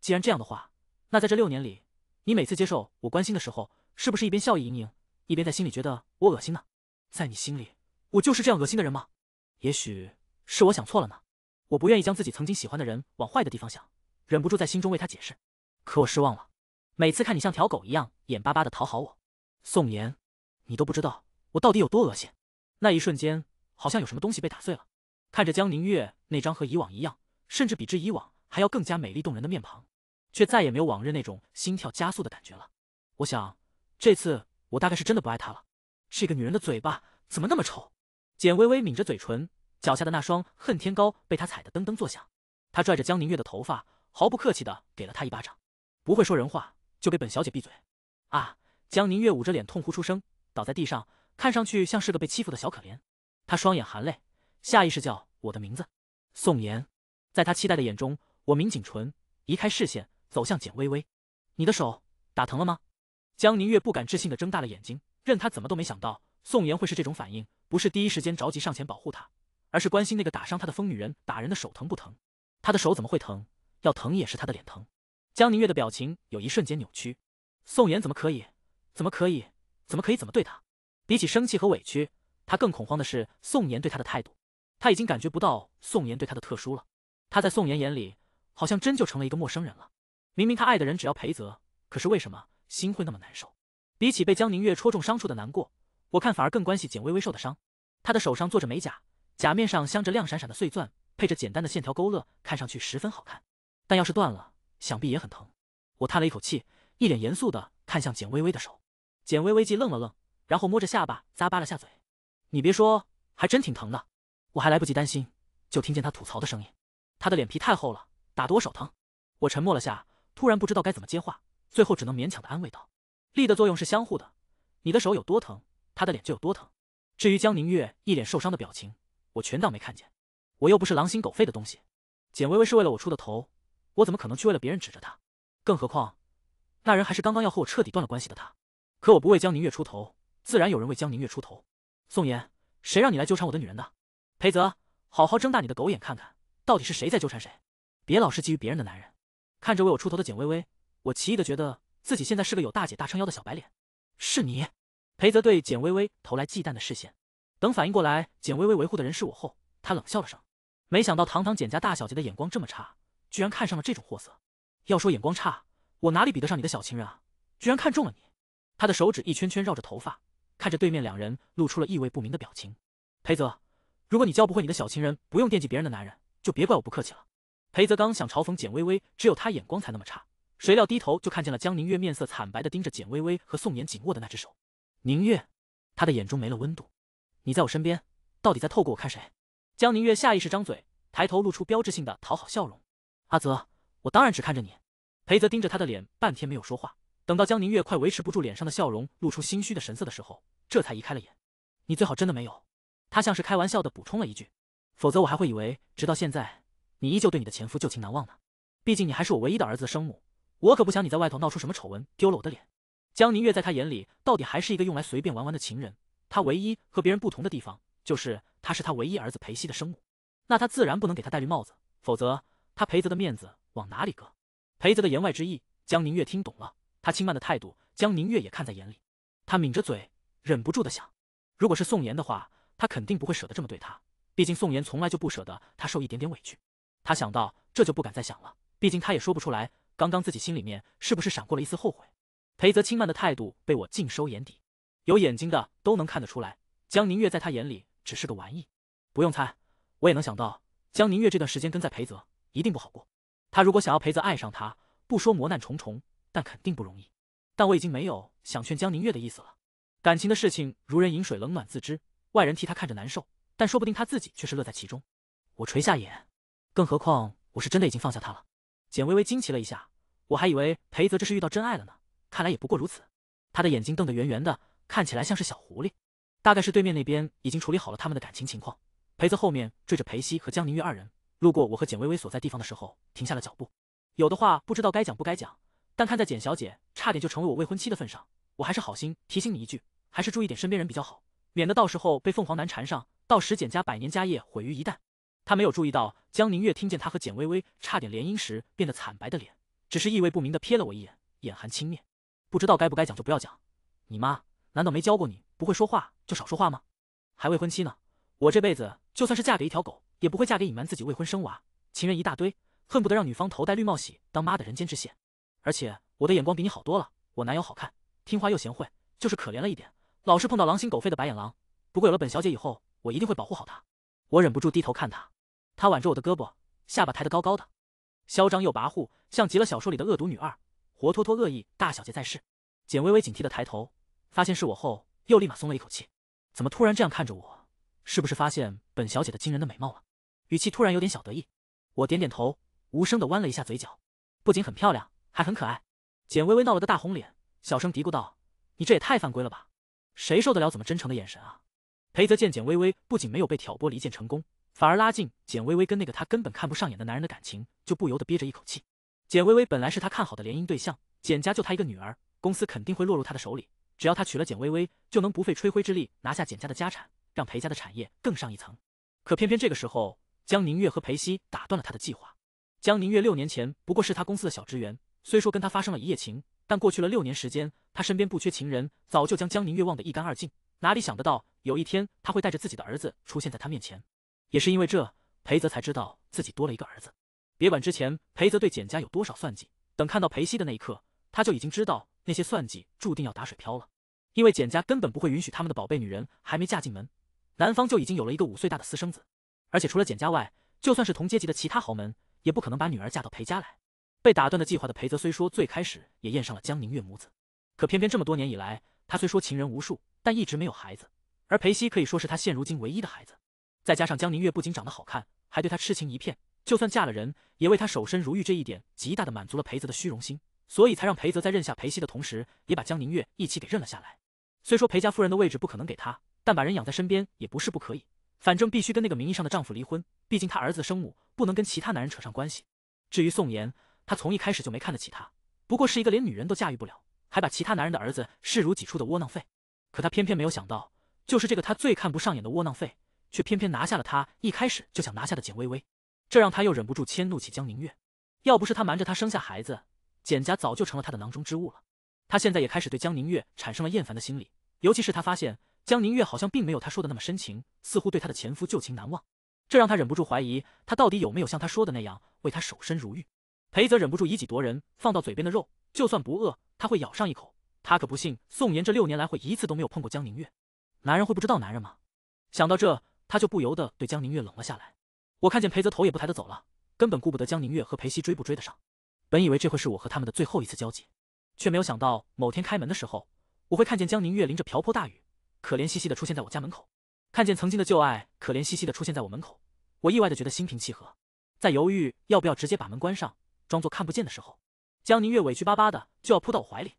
既然这样的话，那在这六年里，你每次接受我关心的时候，是不是一边笑意盈盈，一边在心里觉得我恶心呢？在你心里，我就是这样恶心的人吗？也许是我想错了呢。我不愿意将自己曾经喜欢的人往坏的地方想，忍不住在心中为他解释。可我失望了。每次看你像条狗一样眼巴巴的讨好我，宋岩，你都不知道我到底有多恶心。那一瞬间，好像有什么东西被打碎了。看着江宁月那张和以往一样，甚至比之以往还要更加美丽动人的面庞，却再也没有往日那种心跳加速的感觉了。我想，这次我大概是真的不爱她了。这个女人的嘴巴怎么那么臭？简微微抿着嘴唇，脚下的那双恨天高被她踩得噔噔作响。她拽着江宁月的头发，毫不客气的给了她一巴掌。不会说人话。就给本小姐闭嘴！啊！江宁月捂着脸痛哭出声，倒在地上，看上去像是个被欺负的小可怜。她双眼含泪，下意识叫我的名字。宋岩，在她期待的眼中，我抿紧唇，移开视线，走向简微微。你的手打疼了吗？江宁月不敢置信的睁大了眼睛，任她怎么都没想到，宋岩会是这种反应，不是第一时间着急上前保护她，而是关心那个打伤她的疯女人打人的手疼不疼？她的手怎么会疼？要疼也是她的脸疼。江宁月的表情有一瞬间扭曲，宋岩怎么可以？怎么可以？怎么可以？怎么对他？比起生气和委屈，他更恐慌的是宋岩对他的态度。他已经感觉不到宋岩对他的特殊了，他在宋岩眼里好像真就成了一个陌生人了。明明他爱的人只要裴泽，可是为什么心会那么难受？比起被江宁月戳中伤处的难过，我看反而更关系简微微受的伤。她的手上做着美甲，甲面上镶着亮闪闪的碎钻，配着简单的线条勾勒，看上去十分好看。但要是断了。想必也很疼，我叹了一口气，一脸严肃的看向简微微的手。简微微既愣了愣，然后摸着下巴咂巴了下嘴。你别说，还真挺疼的。我还来不及担心，就听见他吐槽的声音。他的脸皮太厚了，打得我手疼。我沉默了下，突然不知道该怎么接话，最后只能勉强的安慰道：力的作用是相互的，你的手有多疼，他的脸就有多疼。至于江宁月一脸受伤的表情，我全当没看见，我又不是狼心狗肺的东西。简微微是为了我出的头。我怎么可能去为了别人指着他？更何况，那人还是刚刚要和我彻底断了关系的他。可我不为江宁月出头，自然有人为江宁月出头。宋妍，谁让你来纠缠我的女人的？裴泽，好好睁大你的狗眼看看，到底是谁在纠缠谁？别老是觊觎别人的男人。看着为我出头的简微微，我奇异的觉得自己现在是个有大姐大撑腰的小白脸。是你，裴泽对简微微投来忌惮的视线。等反应过来，简微微维护的人是我后，他冷笑了声。没想到堂堂简家大小姐的眼光这么差。居然看上了这种货色！要说眼光差，我哪里比得上你的小情人啊？居然看中了你！他的手指一圈圈绕着头发，看着对面两人，露出了意味不明的表情。裴泽，如果你教不会你的小情人，不用惦记别人的男人，就别怪我不客气了。裴泽刚想嘲讽简微微，只有他眼光才那么差，谁料低头就看见了江宁月面色惨白的盯着简微微和宋妍紧握的那只手。宁月，他的眼中没了温度。你在我身边，到底在透过我看谁？江宁月下意识张嘴，抬头露出标志性的讨好笑容。阿泽，我当然只看着你。裴泽盯着他的脸，半天没有说话。等到江宁月快维持不住脸上的笑容，露出心虚的神色的时候，这才移开了眼。你最好真的没有。他像是开玩笑的补充了一句，否则我还会以为直到现在你依旧对你的前夫旧情难忘呢。毕竟你还是我唯一的儿子的生母，我可不想你在外头闹出什么丑闻，丢了我的脸。江宁月在他眼里，到底还是一个用来随便玩玩的情人。他唯一和别人不同的地方，就是他是他唯一儿子裴熙的生母。那他自然不能给他戴绿帽子，否则。他裴泽的面子往哪里搁？裴泽的言外之意，江宁月听懂了。他轻慢的态度，江宁月也看在眼里。他抿着嘴，忍不住的想：如果是宋妍的话，他肯定不会舍得这么对他。毕竟宋妍从来就不舍得他受一点点委屈。他想到这就不敢再想了。毕竟他也说不出来，刚刚自己心里面是不是闪过了一丝后悔。裴泽轻慢的态度被我尽收眼底，有眼睛的都能看得出来，江宁月在他眼里只是个玩意。不用猜，我也能想到，江宁月这段时间跟在裴泽。一定不好过，他如果想要裴泽爱上他，不说磨难重重，但肯定不容易。但我已经没有想劝江宁月的意思了，感情的事情如人饮水，冷暖自知，外人替他看着难受，但说不定他自己却是乐在其中。我垂下眼，更何况我是真的已经放下他了。简微微惊奇了一下，我还以为裴泽这是遇到真爱了呢，看来也不过如此。他的眼睛瞪得圆圆的，看起来像是小狐狸。大概是对面那边已经处理好了他们的感情情况，裴泽后面追着裴熙和江宁月二人。路过我和简薇薇所在地方的时候，停下了脚步。有的话不知道该讲不该讲，但看在简小姐差点就成为我未婚妻的份上，我还是好心提醒你一句，还是注意点身边人比较好，免得到时候被凤凰男缠上，到时简家百年家业毁于一旦。他没有注意到江宁月听见他和简薇薇差点联姻时变得惨白的脸，只是意味不明地瞥了我一眼，眼含轻蔑。不知道该不该讲就不要讲。你妈难道没教过你不会说话就少说话吗？还未婚妻呢，我这辈子就算是嫁给一条狗。也不会嫁给隐瞒自己未婚生娃、情人一大堆，恨不得让女方头戴绿帽喜当妈的人间之嫌。而且我的眼光比你好多了，我男友好看、听话又贤惠，就是可怜了一点，老是碰到狼心狗肺的白眼狼。不过有了本小姐以后，我一定会保护好他。我忍不住低头看他，他挽着我的胳膊，下巴抬得高高的，嚣张又跋扈，像极了小说里的恶毒女二，活脱脱恶意大小姐在世。简微微警惕的抬头，发现是我后，又立马松了一口气。怎么突然这样看着我？是不是发现本小姐的惊人的美貌了？语气突然有点小得意，我点点头，无声的弯了一下嘴角。不仅很漂亮，还很可爱。简微微闹了个大红脸，小声嘀咕道：“你这也太犯规了吧，谁受得了这么真诚的眼神啊？”裴泽见简微微不仅没有被挑拨离间成功，反而拉近简微微跟那个他根本看不上眼的男人的感情，就不由得憋着一口气。简微微本来是他看好的联姻对象，简家就他一个女儿，公司肯定会落入他的手里。只要他娶了简微微，就能不费吹灰之力拿下简家的家产，让裴家的产业更上一层。可偏偏这个时候。江宁月和裴熙打断了他的计划。江宁月六年前不过是他公司的小职员，虽说跟他发生了一夜情，但过去了六年时间，他身边不缺情人，早就将江宁月忘得一干二净。哪里想得到有一天他会带着自己的儿子出现在他面前？也是因为这，裴泽才知道自己多了一个儿子。别管之前裴泽对简家有多少算计，等看到裴熙的那一刻，他就已经知道那些算计注定要打水漂了。因为简家根本不会允许他们的宝贝女人还没嫁进门，男方就已经有了一个五岁大的私生子。而且除了简家外，就算是同阶级的其他豪门，也不可能把女儿嫁到裴家来。被打断的计划的裴泽虽说最开始也厌上了江宁月母子，可偏偏这么多年以来，他虽说情人无数，但一直没有孩子。而裴熙可以说是他现如今唯一的孩子。再加上江宁月不仅长得好看，还对他痴情一片，就算嫁了人，也为他守身如玉，这一点极大的满足了裴泽的虚荣心，所以才让裴泽在认下裴熙的同时，也把江宁月一起给认了下来。虽说裴家夫人的位置不可能给他，但把人养在身边也不是不可以。反正必须跟那个名义上的丈夫离婚，毕竟她儿子的生母不能跟其他男人扯上关系。至于宋妍，她从一开始就没看得起他，不过是一个连女人都驾驭不了，还把其他男人的儿子视如己出的窝囊废。可她偏偏没有想到，就是这个她最看不上眼的窝囊废，却偏偏拿下了她一开始就想拿下的简薇薇。这让她又忍不住迁怒起江宁月。要不是她瞒着她生下孩子，简家早就成了她的囊中之物了。她现在也开始对江宁月产生了厌烦的心理，尤其是她发现。江宁月好像并没有他说的那么深情，似乎对他的前夫旧情难忘，这让他忍不住怀疑他到底有没有像他说的那样为他守身如玉。裴泽忍不住以己度人，放到嘴边的肉，就算不饿，他会咬上一口。他可不信宋岩这六年来会一次都没有碰过江宁月。男人会不知道男人吗？想到这，他就不由得对江宁月冷了下来。我看见裴泽头也不抬的走了，根本顾不得江宁月和裴熙追不追得上。本以为这会是我和他们的最后一次交集，却没有想到某天开门的时候，我会看见江宁月淋着瓢泼大雨。可怜兮兮的出现在我家门口，看见曾经的旧爱可怜兮兮的出现在我门口，我意外的觉得心平气和。在犹豫要不要直接把门关上，装作看不见的时候，江宁月委屈巴巴的就要扑到我怀里，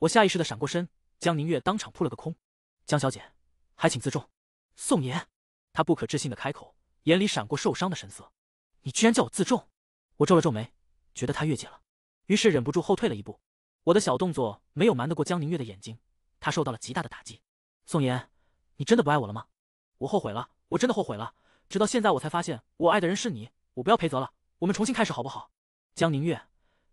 我下意识的闪过身，江宁月当场扑了个空。江小姐，还请自重。宋妍，他不可置信的开口，眼里闪过受伤的神色。你居然叫我自重？我皱了皱眉，觉得他越界了，于是忍不住后退了一步。我的小动作没有瞒得过江宁月的眼睛，他受到了极大的打击。宋岩，你真的不爱我了吗？我后悔了，我真的后悔了。直到现在，我才发现我爱的人是你。我不要裴泽了，我们重新开始好不好？江宁月，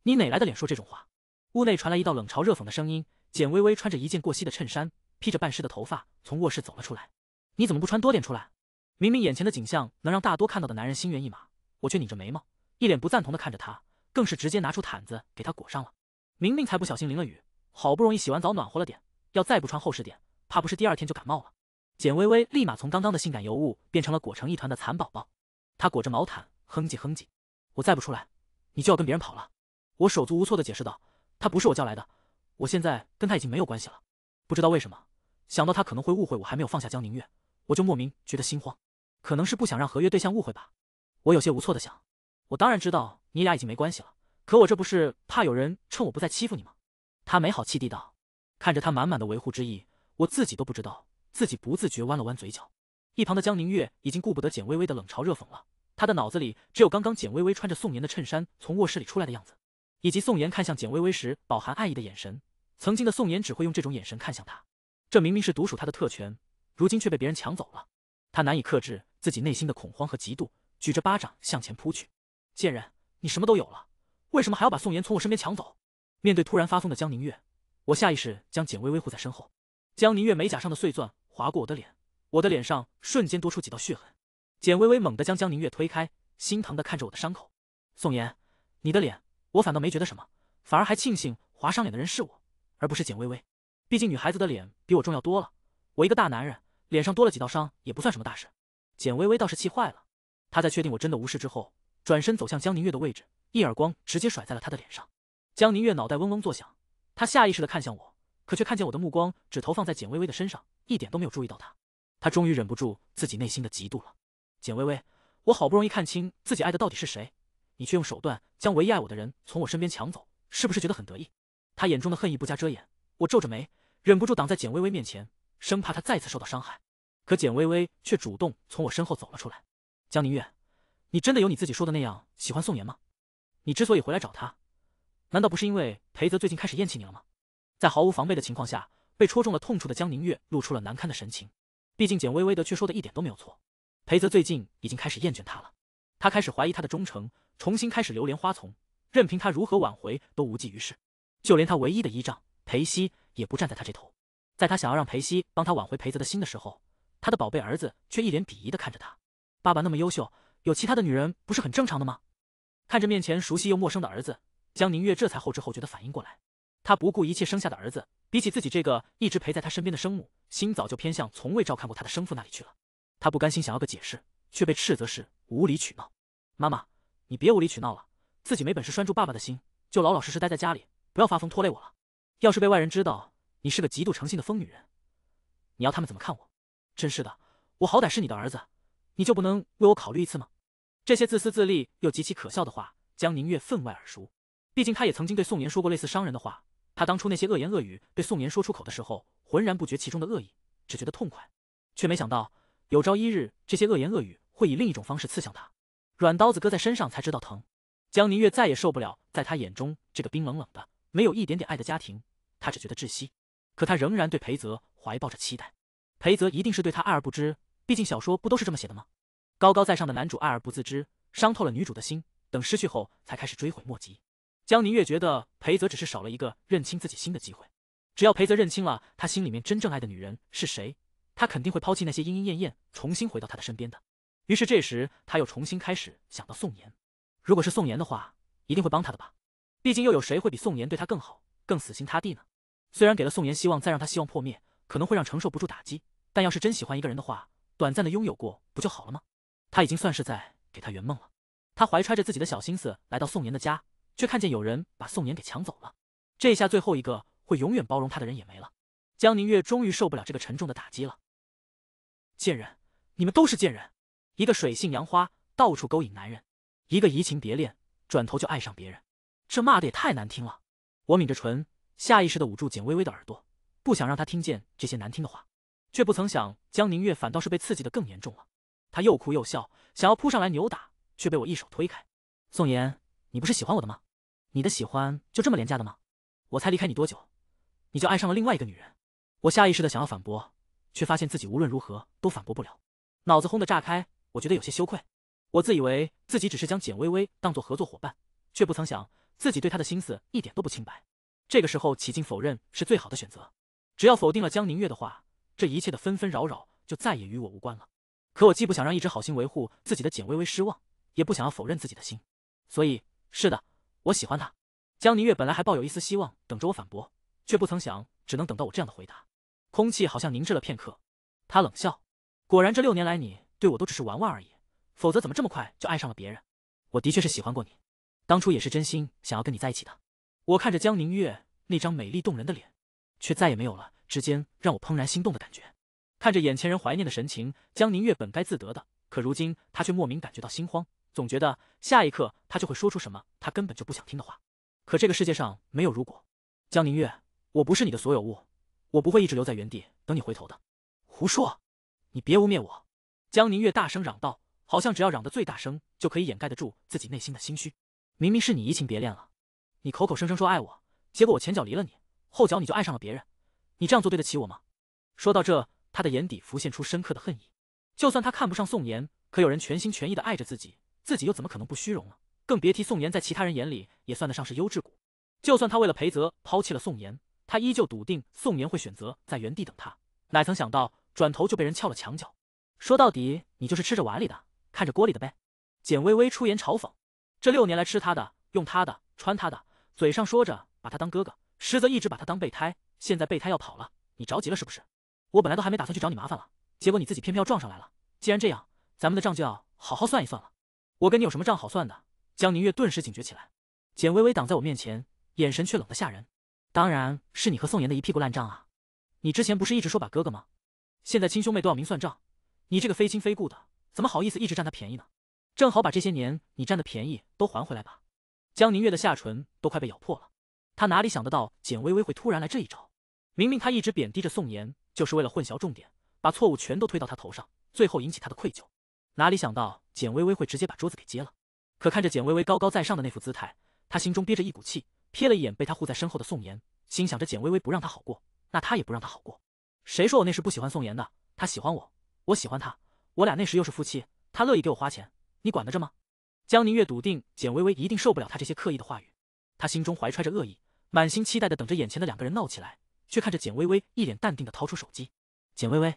你哪来的脸说这种话？屋内传来一道冷嘲热讽的声音。简微微穿着一件过膝的衬衫，披着半湿的头发，从卧室走了出来。你怎么不穿多点出来？明明眼前的景象能让大多看到的男人心猿意马，我却拧着眉毛，一脸不赞同的看着他，更是直接拿出毯子给他裹上了。明明才不小心淋了雨，好不容易洗完澡暖和了点，要再不穿厚实点。怕不是第二天就感冒了？简微微立马从刚刚的性感尤物变成了裹成一团的蚕宝宝。她裹着毛毯，哼唧哼唧。我再不出来，你就要跟别人跑了。我手足无措的解释道：“他不是我叫来的，我现在跟他已经没有关系了。”不知道为什么，想到他可能会误会我还没有放下江宁月，我就莫名觉得心慌。可能是不想让合约对象误会吧。我有些无措的想：我当然知道你俩已经没关系了，可我这不是怕有人趁我不在欺负你吗？他没好气地道：“看着他满满的维护之意。”我自己都不知道，自己不自觉弯了弯嘴角。一旁的江宁月已经顾不得简微微的冷嘲热讽了，他的脑子里只有刚刚简微微穿着宋妍的衬衫从卧室里出来的样子，以及宋妍看向简微微时饱含爱意的眼神。曾经的宋妍只会用这种眼神看向他，这明明是独属他的特权，如今却被别人抢走了。他难以克制自己内心的恐慌和嫉妒，举着巴掌向前扑去：“贱人，你什么都有了，为什么还要把宋妍从我身边抢走？”面对突然发疯的江宁月，我下意识将简微微护在身后。江宁月美甲上的碎钻划过我的脸，我的脸上瞬间多出几道血痕。简微微猛地将江宁月推开，心疼的看着我的伤口。宋岩，你的脸我反倒没觉得什么，反而还庆幸划伤脸的人是我，而不是简微微。毕竟女孩子的脸比我重要多了。我一个大男人脸上多了几道伤也不算什么大事。简微微倒是气坏了，她在确定我真的无事之后，转身走向江宁月的位置，一耳光直接甩在了她的脸上。江宁月脑袋嗡嗡作响，她下意识的看向我。可却看见我的目光只投放在简微微的身上，一点都没有注意到她。她终于忍不住自己内心的嫉妒了。简微微，我好不容易看清自己爱的到底是谁，你却用手段将唯一爱我的人从我身边抢走，是不是觉得很得意？他眼中的恨意不加遮掩。我皱着眉，忍不住挡在简微微面前，生怕她再次受到伤害。可简微微却主动从我身后走了出来。江宁月，你真的有你自己说的那样喜欢宋岩吗？你之所以回来找他，难道不是因为裴泽最近开始厌弃你了吗？在毫无防备的情况下，被戳中了痛处的江宁月露出了难堪的神情。毕竟简微微的却说的一点都没有错。裴泽最近已经开始厌倦他了，他开始怀疑他的忠诚，重新开始流连花丛，任凭他如何挽回都无济于事。就连他唯一的依仗裴熙也不站在他这头。在他想要让裴熙帮他挽回裴泽的心的时候，他的宝贝儿子却一脸鄙夷的看着他：“爸爸那么优秀，有其他的女人不是很正常的吗？”看着面前熟悉又陌生的儿子，江宁月这才后知后觉的反应过来。他不顾一切生下的儿子，比起自己这个一直陪在他身边的生母，心早就偏向从未照看过他的生父那里去了。他不甘心，想要个解释，却被斥责是无理取闹。妈妈，你别无理取闹了，自己没本事拴住爸爸的心，就老老实实待在家里，不要发疯拖累我了。要是被外人知道你是个极度诚信的疯女人，你要他们怎么看我？真是的，我好歹是你的儿子，你就不能为我考虑一次吗？这些自私自利又极其可笑的话，江宁月分外耳熟。毕竟他也曾经对宋妍说过类似伤人的话。他当初那些恶言恶语对宋妍说出口的时候，浑然不觉其中的恶意，只觉得痛快，却没想到有朝一日这些恶言恶语会以另一种方式刺向他。软刀子割在身上才知道疼。江宁月再也受不了，在他眼中这个冰冷冷的、没有一点点爱的家庭，他只觉得窒息。可他仍然对裴泽怀抱着期待。裴泽一定是对他爱而不知，毕竟小说不都是这么写的吗？高高在上的男主爱而不自知，伤透了女主的心，等失去后才开始追悔莫及。江宁月觉得裴泽只是少了一个认清自己心的机会，只要裴泽认清了他心里面真正爱的女人是谁，他肯定会抛弃那些莺莺燕燕，重新回到他的身边的。于是这时他又重新开始想到宋岩，如果是宋岩的话，一定会帮他的吧？毕竟又有谁会比宋岩对他更好、更死心塌地呢？虽然给了宋岩希望，再让他希望破灭，可能会让承受不住打击，但要是真喜欢一个人的话，短暂的拥有过不就好了吗？他已经算是在给他圆梦了。他怀揣着自己的小心思来到宋岩的家。却看见有人把宋妍给抢走了，这下最后一个会永远包容他的人也没了。江宁月终于受不了这个沉重的打击了，贱人，你们都是贱人！一个水性杨花，到处勾引男人；一个移情别恋，转头就爱上别人。这骂的也太难听了。我抿着唇，下意识的捂住简微微的耳朵，不想让她听见这些难听的话。却不曾想江宁月反倒是被刺激的更严重了，她又哭又笑，想要扑上来扭打，却被我一手推开。宋妍，你不是喜欢我的吗？你的喜欢就这么廉价的吗？我才离开你多久，你就爱上了另外一个女人？我下意识的想要反驳，却发现自己无论如何都反驳不了，脑子轰的炸开，我觉得有些羞愧。我自以为自己只是将简微微当做合作伙伴，却不曾想自己对她的心思一点都不清白。这个时候起劲否认是最好的选择，只要否定了江宁月的话，这一切的纷纷扰扰就再也与我无关了。可我既不想让一直好心维护自己的简微微失望，也不想要否认自己的心，所以是的。我喜欢他，江宁月本来还抱有一丝希望，等着我反驳，却不曾想，只能等到我这样的回答。空气好像凝滞了片刻，他冷笑，果然这六年来你对我都只是玩玩而已，否则怎么这么快就爱上了别人？我的确是喜欢过你，当初也是真心想要跟你在一起的。我看着江宁月那张美丽动人的脸，却再也没有了之间让我怦然心动的感觉。看着眼前人怀念的神情，江宁月本该自得的，可如今她却莫名感觉到心慌。总觉得下一刻他就会说出什么他根本就不想听的话，可这个世界上没有如果。江宁月，我不是你的所有物，我不会一直留在原地等你回头的。胡说！你别污蔑我！江宁月大声嚷道，好像只要嚷得最大声就可以掩盖得住自己内心的心虚。明明是你移情别恋了，你口口声声说爱我，结果我前脚离了你，后脚你就爱上了别人。你这样做对得起我吗？说到这，他的眼底浮现出深刻的恨意。就算他看不上宋妍，可有人全心全意的爱着自己。自己又怎么可能不虚荣呢？更别提宋岩在其他人眼里也算得上是优质股。就算他为了裴泽抛弃了宋岩，他依旧笃定宋岩会选择在原地等他。哪曾想到转头就被人撬了墙角？说到底，你就是吃着碗里的，看着锅里的呗。简微微出言嘲讽：“这六年来吃他的，用他的，穿他的，嘴上说着把他当哥哥，实则一直把他当备胎。现在备胎要跑了，你着急了是不是？我本来都还没打算去找你麻烦了，结果你自己偏偏要撞上来了。既然这样，咱们的账就要好好算一算了。”我跟你有什么账好算的？江宁月顿时警觉起来，简微微挡在我面前，眼神却冷得吓人。当然是你和宋岩的一屁股烂账啊！你之前不是一直说把哥哥吗？现在亲兄妹都要明算账，你这个非亲非故的，怎么好意思一直占他便宜呢？正好把这些年你占的便宜都还回来吧。江宁月的下唇都快被咬破了，他哪里想得到简微微会突然来这一招？明明他一直贬低着宋岩，就是为了混淆重点，把错误全都推到他头上，最后引起他的愧疚。哪里想到简微微会直接把桌子给接了？可看着简微微高高在上的那副姿态，他心中憋着一股气，瞥了一眼被他护在身后的宋妍，心想着：简微微不让他好过，那他也不让他好过。谁说我那时不喜欢宋妍的？他喜欢我，我喜欢他，我俩那时又是夫妻，他乐意给我花钱，你管得着吗？江宁月笃定简微微一定受不了他这些刻意的话语，他心中怀揣着恶意，满心期待的等着眼前的两个人闹起来，却看着简微微一脸淡定的掏出手机。简微微，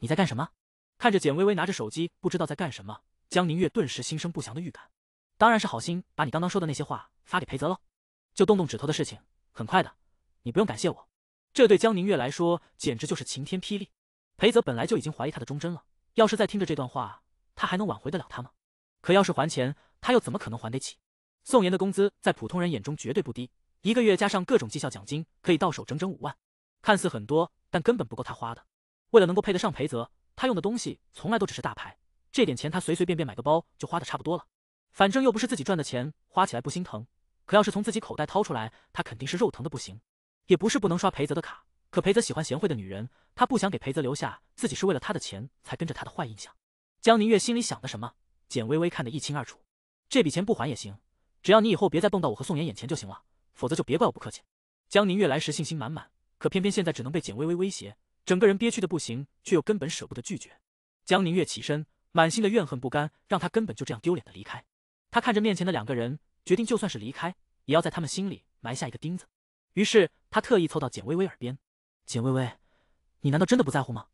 你在干什么？看着简微微拿着手机，不知道在干什么，江宁月顿时心生不祥的预感。当然是好心，把你刚刚说的那些话发给裴泽了，就动动指头的事情，很快的。你不用感谢我，这对江宁月来说简直就是晴天霹雳。裴泽本来就已经怀疑他的忠贞了，要是再听着这段话，他还能挽回得了他吗？可要是还钱，他又怎么可能还得起？宋岩的工资在普通人眼中绝对不低，一个月加上各种绩效奖金，可以到手整整五万，看似很多，但根本不够他花的。为了能够配得上裴泽。他用的东西从来都只是大牌，这点钱他随随便便买个包就花的差不多了。反正又不是自己赚的钱，花起来不心疼。可要是从自己口袋掏出来，他肯定是肉疼的不行。也不是不能刷裴泽的卡，可裴泽喜欢贤惠的女人，他不想给裴泽留下自己是为了他的钱才跟着他的坏印象。江宁月心里想的什么，简微微看得一清二楚。这笔钱不还也行，只要你以后别再蹦到我和宋妍眼前就行了，否则就别怪我不客气。江宁月来时信心满满，可偏偏现在只能被简微微威胁。整个人憋屈的不行，却又根本舍不得拒绝。江宁月起身，满心的怨恨不甘，让他根本就这样丢脸的离开。他看着面前的两个人，决定就算是离开，也要在他们心里埋下一个钉子。于是他特意凑到简微微耳边：“简微微，你难道真的不在乎吗？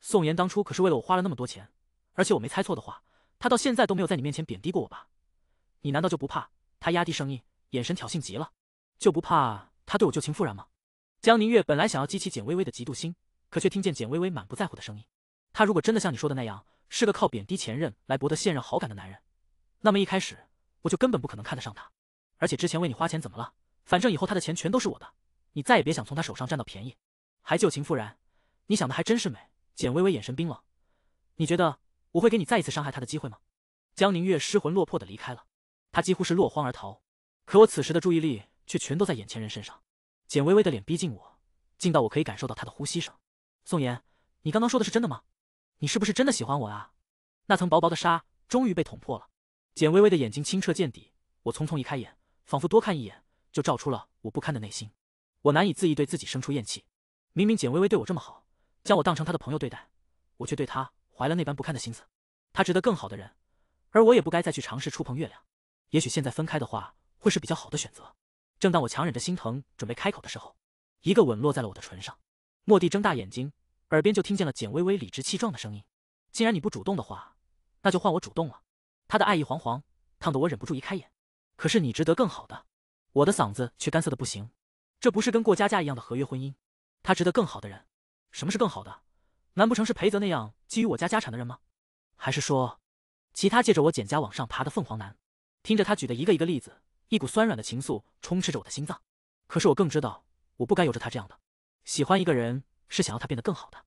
宋岩当初可是为了我花了那么多钱，而且我没猜错的话，他到现在都没有在你面前贬低过我吧？你难道就不怕？”他压低声音，眼神挑衅极了，“就不怕他对我旧情复燃吗？”江宁月本来想要激起简微微的嫉妒心。可却听见简微微满不在乎的声音。他如果真的像你说的那样，是个靠贬低前任来博得现任好感的男人，那么一开始我就根本不可能看得上他。而且之前为你花钱怎么了？反正以后他的钱全都是我的，你再也别想从他手上占到便宜。还旧情复燃？你想的还真是美。简微微眼神冰冷，你觉得我会给你再一次伤害他的机会吗？江宁月失魂落魄的离开了，他几乎是落荒而逃。可我此时的注意力却全都在眼前人身上。简微微的脸逼近我，近到我可以感受到她的呼吸声。宋岩，你刚刚说的是真的吗？你是不是真的喜欢我啊？那层薄薄的纱终于被捅破了，简微微的眼睛清澈见底。我匆匆移开眼，仿佛多看一眼就照出了我不堪的内心。我难以自抑，对自己生出厌弃。明明简微微对我这么好，将我当成他的朋友对待，我却对他怀了那般不堪的心思。他值得更好的人，而我也不该再去尝试触碰月亮。也许现在分开的话，会是比较好的选择。正当我强忍着心疼准备开口的时候，一个吻落在了我的唇上。莫蒂睁大眼睛，耳边就听见了简微微理直气壮的声音：“既然你不主动的话，那就换我主动了。”他的爱意惶惶，烫得我忍不住移开眼。可是你值得更好的，我的嗓子却干涩的不行。这不是跟过家家一样的合约婚姻，他值得更好的人。什么是更好的？难不成是裴泽那样觊觎我家家产的人吗？还是说，其他借着我简家往上爬的凤凰男？听着他举的一个一个例子，一股酸软的情愫充斥着我的心脏。可是我更知道，我不该由着他这样的。喜欢一个人是想要他变得更好的，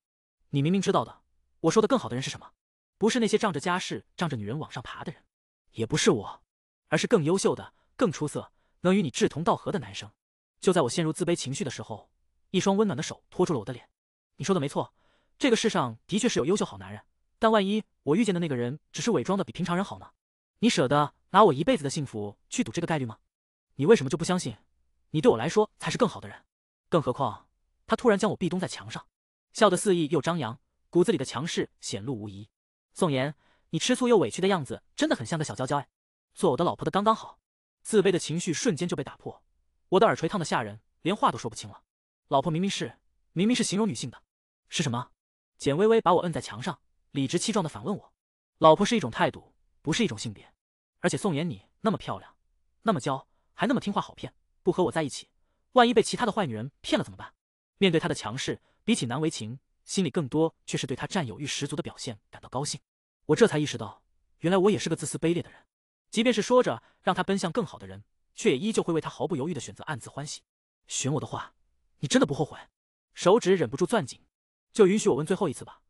你明明知道的。我说的更好的人是什么？不是那些仗着家世、仗着女人往上爬的人，也不是我，而是更优秀的、更出色、能与你志同道合的男生。就在我陷入自卑情绪的时候，一双温暖的手托住了我的脸。你说的没错，这个世上的确是有优秀好男人，但万一我遇见的那个人只是伪装的比平常人好呢？你舍得拿我一辈子的幸福去赌这个概率吗？你为什么就不相信？你对我来说才是更好的人，更何况。他突然将我壁咚在墙上，笑得肆意又张扬，骨子里的强势显露无遗。宋岩，你吃醋又委屈的样子，真的很像个小娇娇哎，做我的老婆的刚刚好。自卑的情绪瞬间就被打破，我的耳垂烫得吓人，连话都说不清了。老婆明明是明明是形容女性的，是什么？简微微把我摁在墙上，理直气壮地反问我：“老婆是一种态度，不是一种性别。而且宋岩，你那么漂亮，那么娇，还那么听话好骗，不和我在一起，万一被其他的坏女人骗了怎么办？”面对他的强势，比起难为情，心里更多却是对他占有欲十足的表现感到高兴。我这才意识到，原来我也是个自私卑劣的人。即便是说着让他奔向更好的人，却也依旧会为他毫不犹豫的选择暗自欢喜。选我的话，你真的不后悔？手指忍不住攥紧。就允许我问最后一次吧。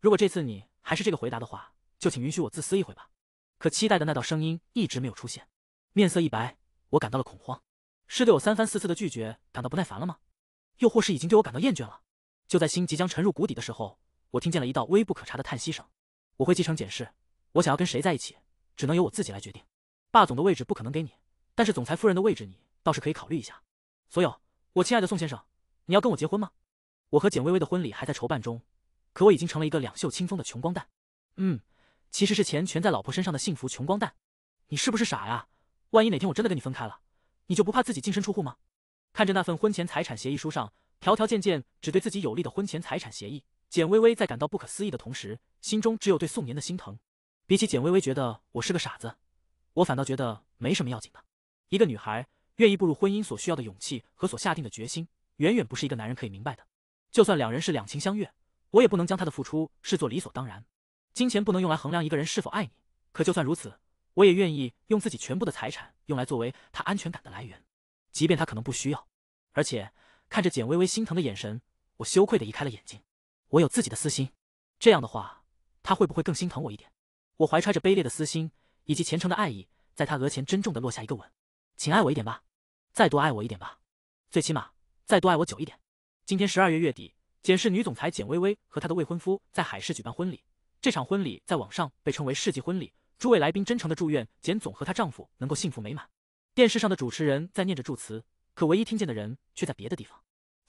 如果这次你还是这个回答的话，就请允许我自私一回吧。可期待的那道声音一直没有出现，面色一白，我感到了恐慌。是对我三番四次的拒绝感到不耐烦了吗？又或是已经对我感到厌倦了。就在心即将沉入谷底的时候，我听见了一道微不可察的叹息声。我会继承简氏，我想要跟谁在一起，只能由我自己来决定。霸总的位置不可能给你，但是总裁夫人的位置你倒是可以考虑一下。所有，我亲爱的宋先生，你要跟我结婚吗？我和简薇薇的婚礼还在筹办中，可我已经成了一个两袖清风的穷光蛋。嗯，其实是钱全在老婆身上的幸福穷光蛋。你是不是傻呀？万一哪天我真的跟你分开了，你就不怕自己净身出户吗？看着那份婚前财产协议书上条条件件只对自己有利的婚前财产协议，简微微在感到不可思议的同时，心中只有对宋年的心疼。比起简微微觉得我是个傻子，我反倒觉得没什么要紧的。一个女孩愿意步入婚姻所需要的勇气和所下定的决心，远远不是一个男人可以明白的。就算两人是两情相悦，我也不能将她的付出视作理所当然。金钱不能用来衡量一个人是否爱你，可就算如此，我也愿意用自己全部的财产用来作为他安全感的来源。即便他可能不需要，而且看着简微微心疼的眼神，我羞愧的移开了眼睛。我有自己的私心，这样的话，他会不会更心疼我一点？我怀揣着卑劣的私心以及虔诚的爱意，在他额前珍重的落下一个吻，请爱我一点吧，再多爱我一点吧，最起码再多爱我久一点。今天十二月月底，简氏女总裁简微微和她的未婚夫在海市举办婚礼，这场婚礼在网上被称为世纪婚礼。诸位来宾真诚的祝愿简总和她丈夫能够幸福美满。电视上的主持人在念着祝词，可唯一听见的人却在别的地方。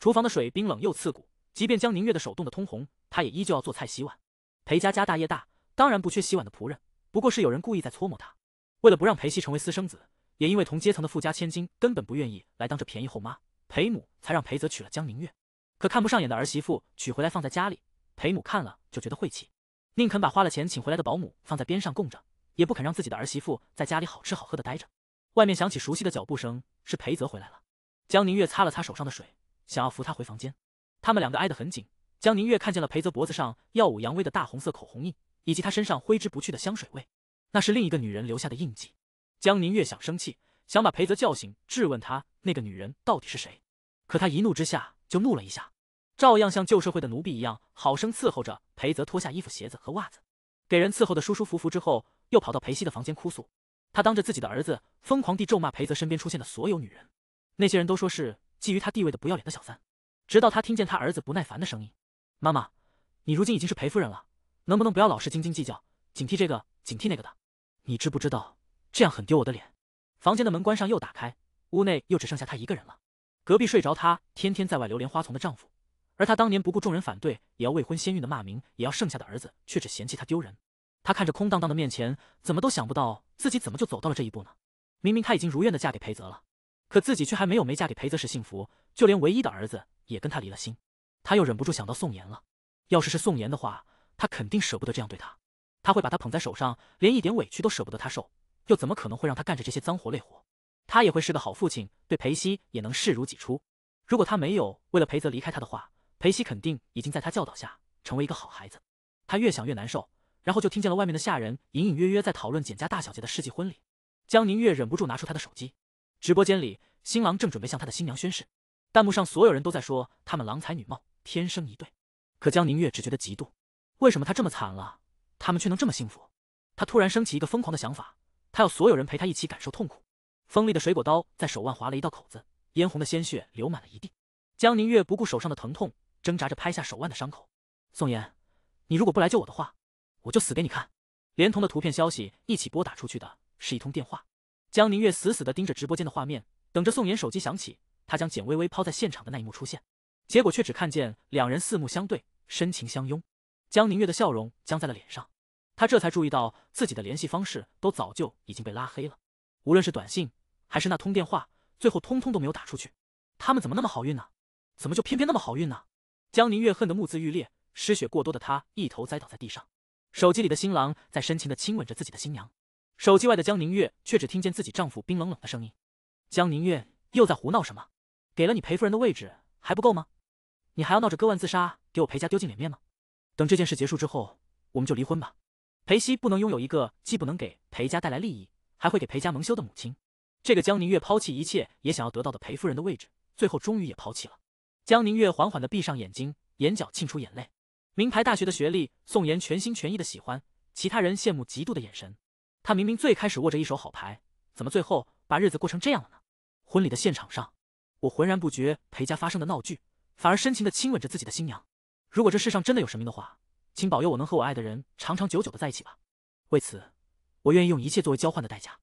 厨房的水冰冷又刺骨，即便江明月的手冻得通红，她也依旧要做菜洗碗。裴家家大业大，当然不缺洗碗的仆人，不过是有人故意在搓磨她。为了不让裴熙成为私生子，也因为同阶层的富家千金根本不愿意来当这便宜后妈，裴母才让裴泽娶了江明月。可看不上眼的儿媳妇娶回来放在家里，裴母看了就觉得晦气，宁肯把花了钱请回来的保姆放在边上供着，也不肯让自己的儿媳妇在家里好吃好喝的待着。外面响起熟悉的脚步声，是裴泽回来了。江宁月擦了擦手上的水，想要扶他回房间。他们两个挨得很紧，江宁月看见了裴泽脖子上耀武扬威的大红色口红印，以及他身上挥之不去的香水味，那是另一个女人留下的印记。江宁月想生气，想把裴泽叫醒，质问他那个女人到底是谁。可她一怒之下就怒了一下，照样像旧社会的奴婢一样，好生伺候着裴泽脱下衣服、鞋子和袜子，给人伺候的舒舒服服之后，又跑到裴熙的房间哭诉。他当着自己的儿子，疯狂地咒骂裴泽身边出现的所有女人。那些人都说是觊觎他地位的不要脸的小三。直到他听见他儿子不耐烦的声音：“妈妈，你如今已经是裴夫人了，能不能不要老是斤斤计较，警惕这个，警惕那个的？你知不知道这样很丢我的脸？”房间的门关上又打开，屋内又只剩下他一个人了。隔壁睡着，他天天在外流连花丛的丈夫，而他当年不顾众人反对也要未婚先孕的骂名，也要剩下的儿子却只嫌弃他丢人。他看着空荡荡的面前，怎么都想不到自己怎么就走到了这一步呢？明明他已经如愿的嫁给裴泽了，可自己却还没有没嫁给裴泽时幸福，就连唯一的儿子也跟他离了心。他又忍不住想到宋妍了。要是是宋妍的话，他肯定舍不得这样对他，他会把她捧在手上，连一点委屈都舍不得他受，又怎么可能会让他干着这些脏活累活？他也会是个好父亲，对裴熙也能视如己出。如果他没有为了裴泽离开他的话，裴熙肯定已经在他教导下成为一个好孩子。他越想越难受。然后就听见了外面的下人隐隐约约在讨论简家大小姐的世纪婚礼。江宁月忍不住拿出他的手机，直播间里，新郎正准备向他的新娘宣誓，弹幕上所有人都在说他们郎才女貌，天生一对。可江宁月只觉得嫉妒，为什么他这么惨了，他们却能这么幸福？他突然升起一个疯狂的想法，他要所有人陪他一起感受痛苦。锋利的水果刀在手腕划了一道口子，嫣红的鲜血流满了一地。江宁月不顾手上的疼痛，挣扎着拍下手腕的伤口。宋岩，你如果不来救我的话。我就死给你看！连同的图片消息一起拨打出去的是一通电话。江宁月死死的盯着直播间的画面，等着宋岩手机响起，他将简微微抛在现场的那一幕出现，结果却只看见两人四目相对，深情相拥。江宁月的笑容僵在了脸上，他这才注意到自己的联系方式都早就已经被拉黑了，无论是短信还是那通电话，最后通通都没有打出去。他们怎么那么好运呢？怎么就偏偏那么好运呢？江宁月恨得目眦欲裂，失血过多的他一头栽倒在地上。手机里的新郎在深情的亲吻着自己的新娘，手机外的江宁月却只听见自己丈夫冰冷冷的声音。江宁月又在胡闹什么？给了你裴夫人的位置还不够吗？你还要闹着割腕自杀，给我裴家丢尽脸面吗？等这件事结束之后，我们就离婚吧。裴熙不能拥有一个既不能给裴家带来利益，还会给裴家蒙羞的母亲。这个江宁月抛弃一切也想要得到的裴夫人的位置，最后终于也抛弃了。江宁月缓缓地闭上眼睛，眼角沁出眼泪。名牌大学的学历，宋妍全心全意的喜欢，其他人羡慕嫉妒的眼神。他明明最开始握着一手好牌，怎么最后把日子过成这样了呢？婚礼的现场上，我浑然不觉裴家发生的闹剧，反而深情的亲吻着自己的新娘。如果这世上真的有神明的话，请保佑我能和我爱的人长长久久的在一起吧。为此，我愿意用一切作为交换的代价。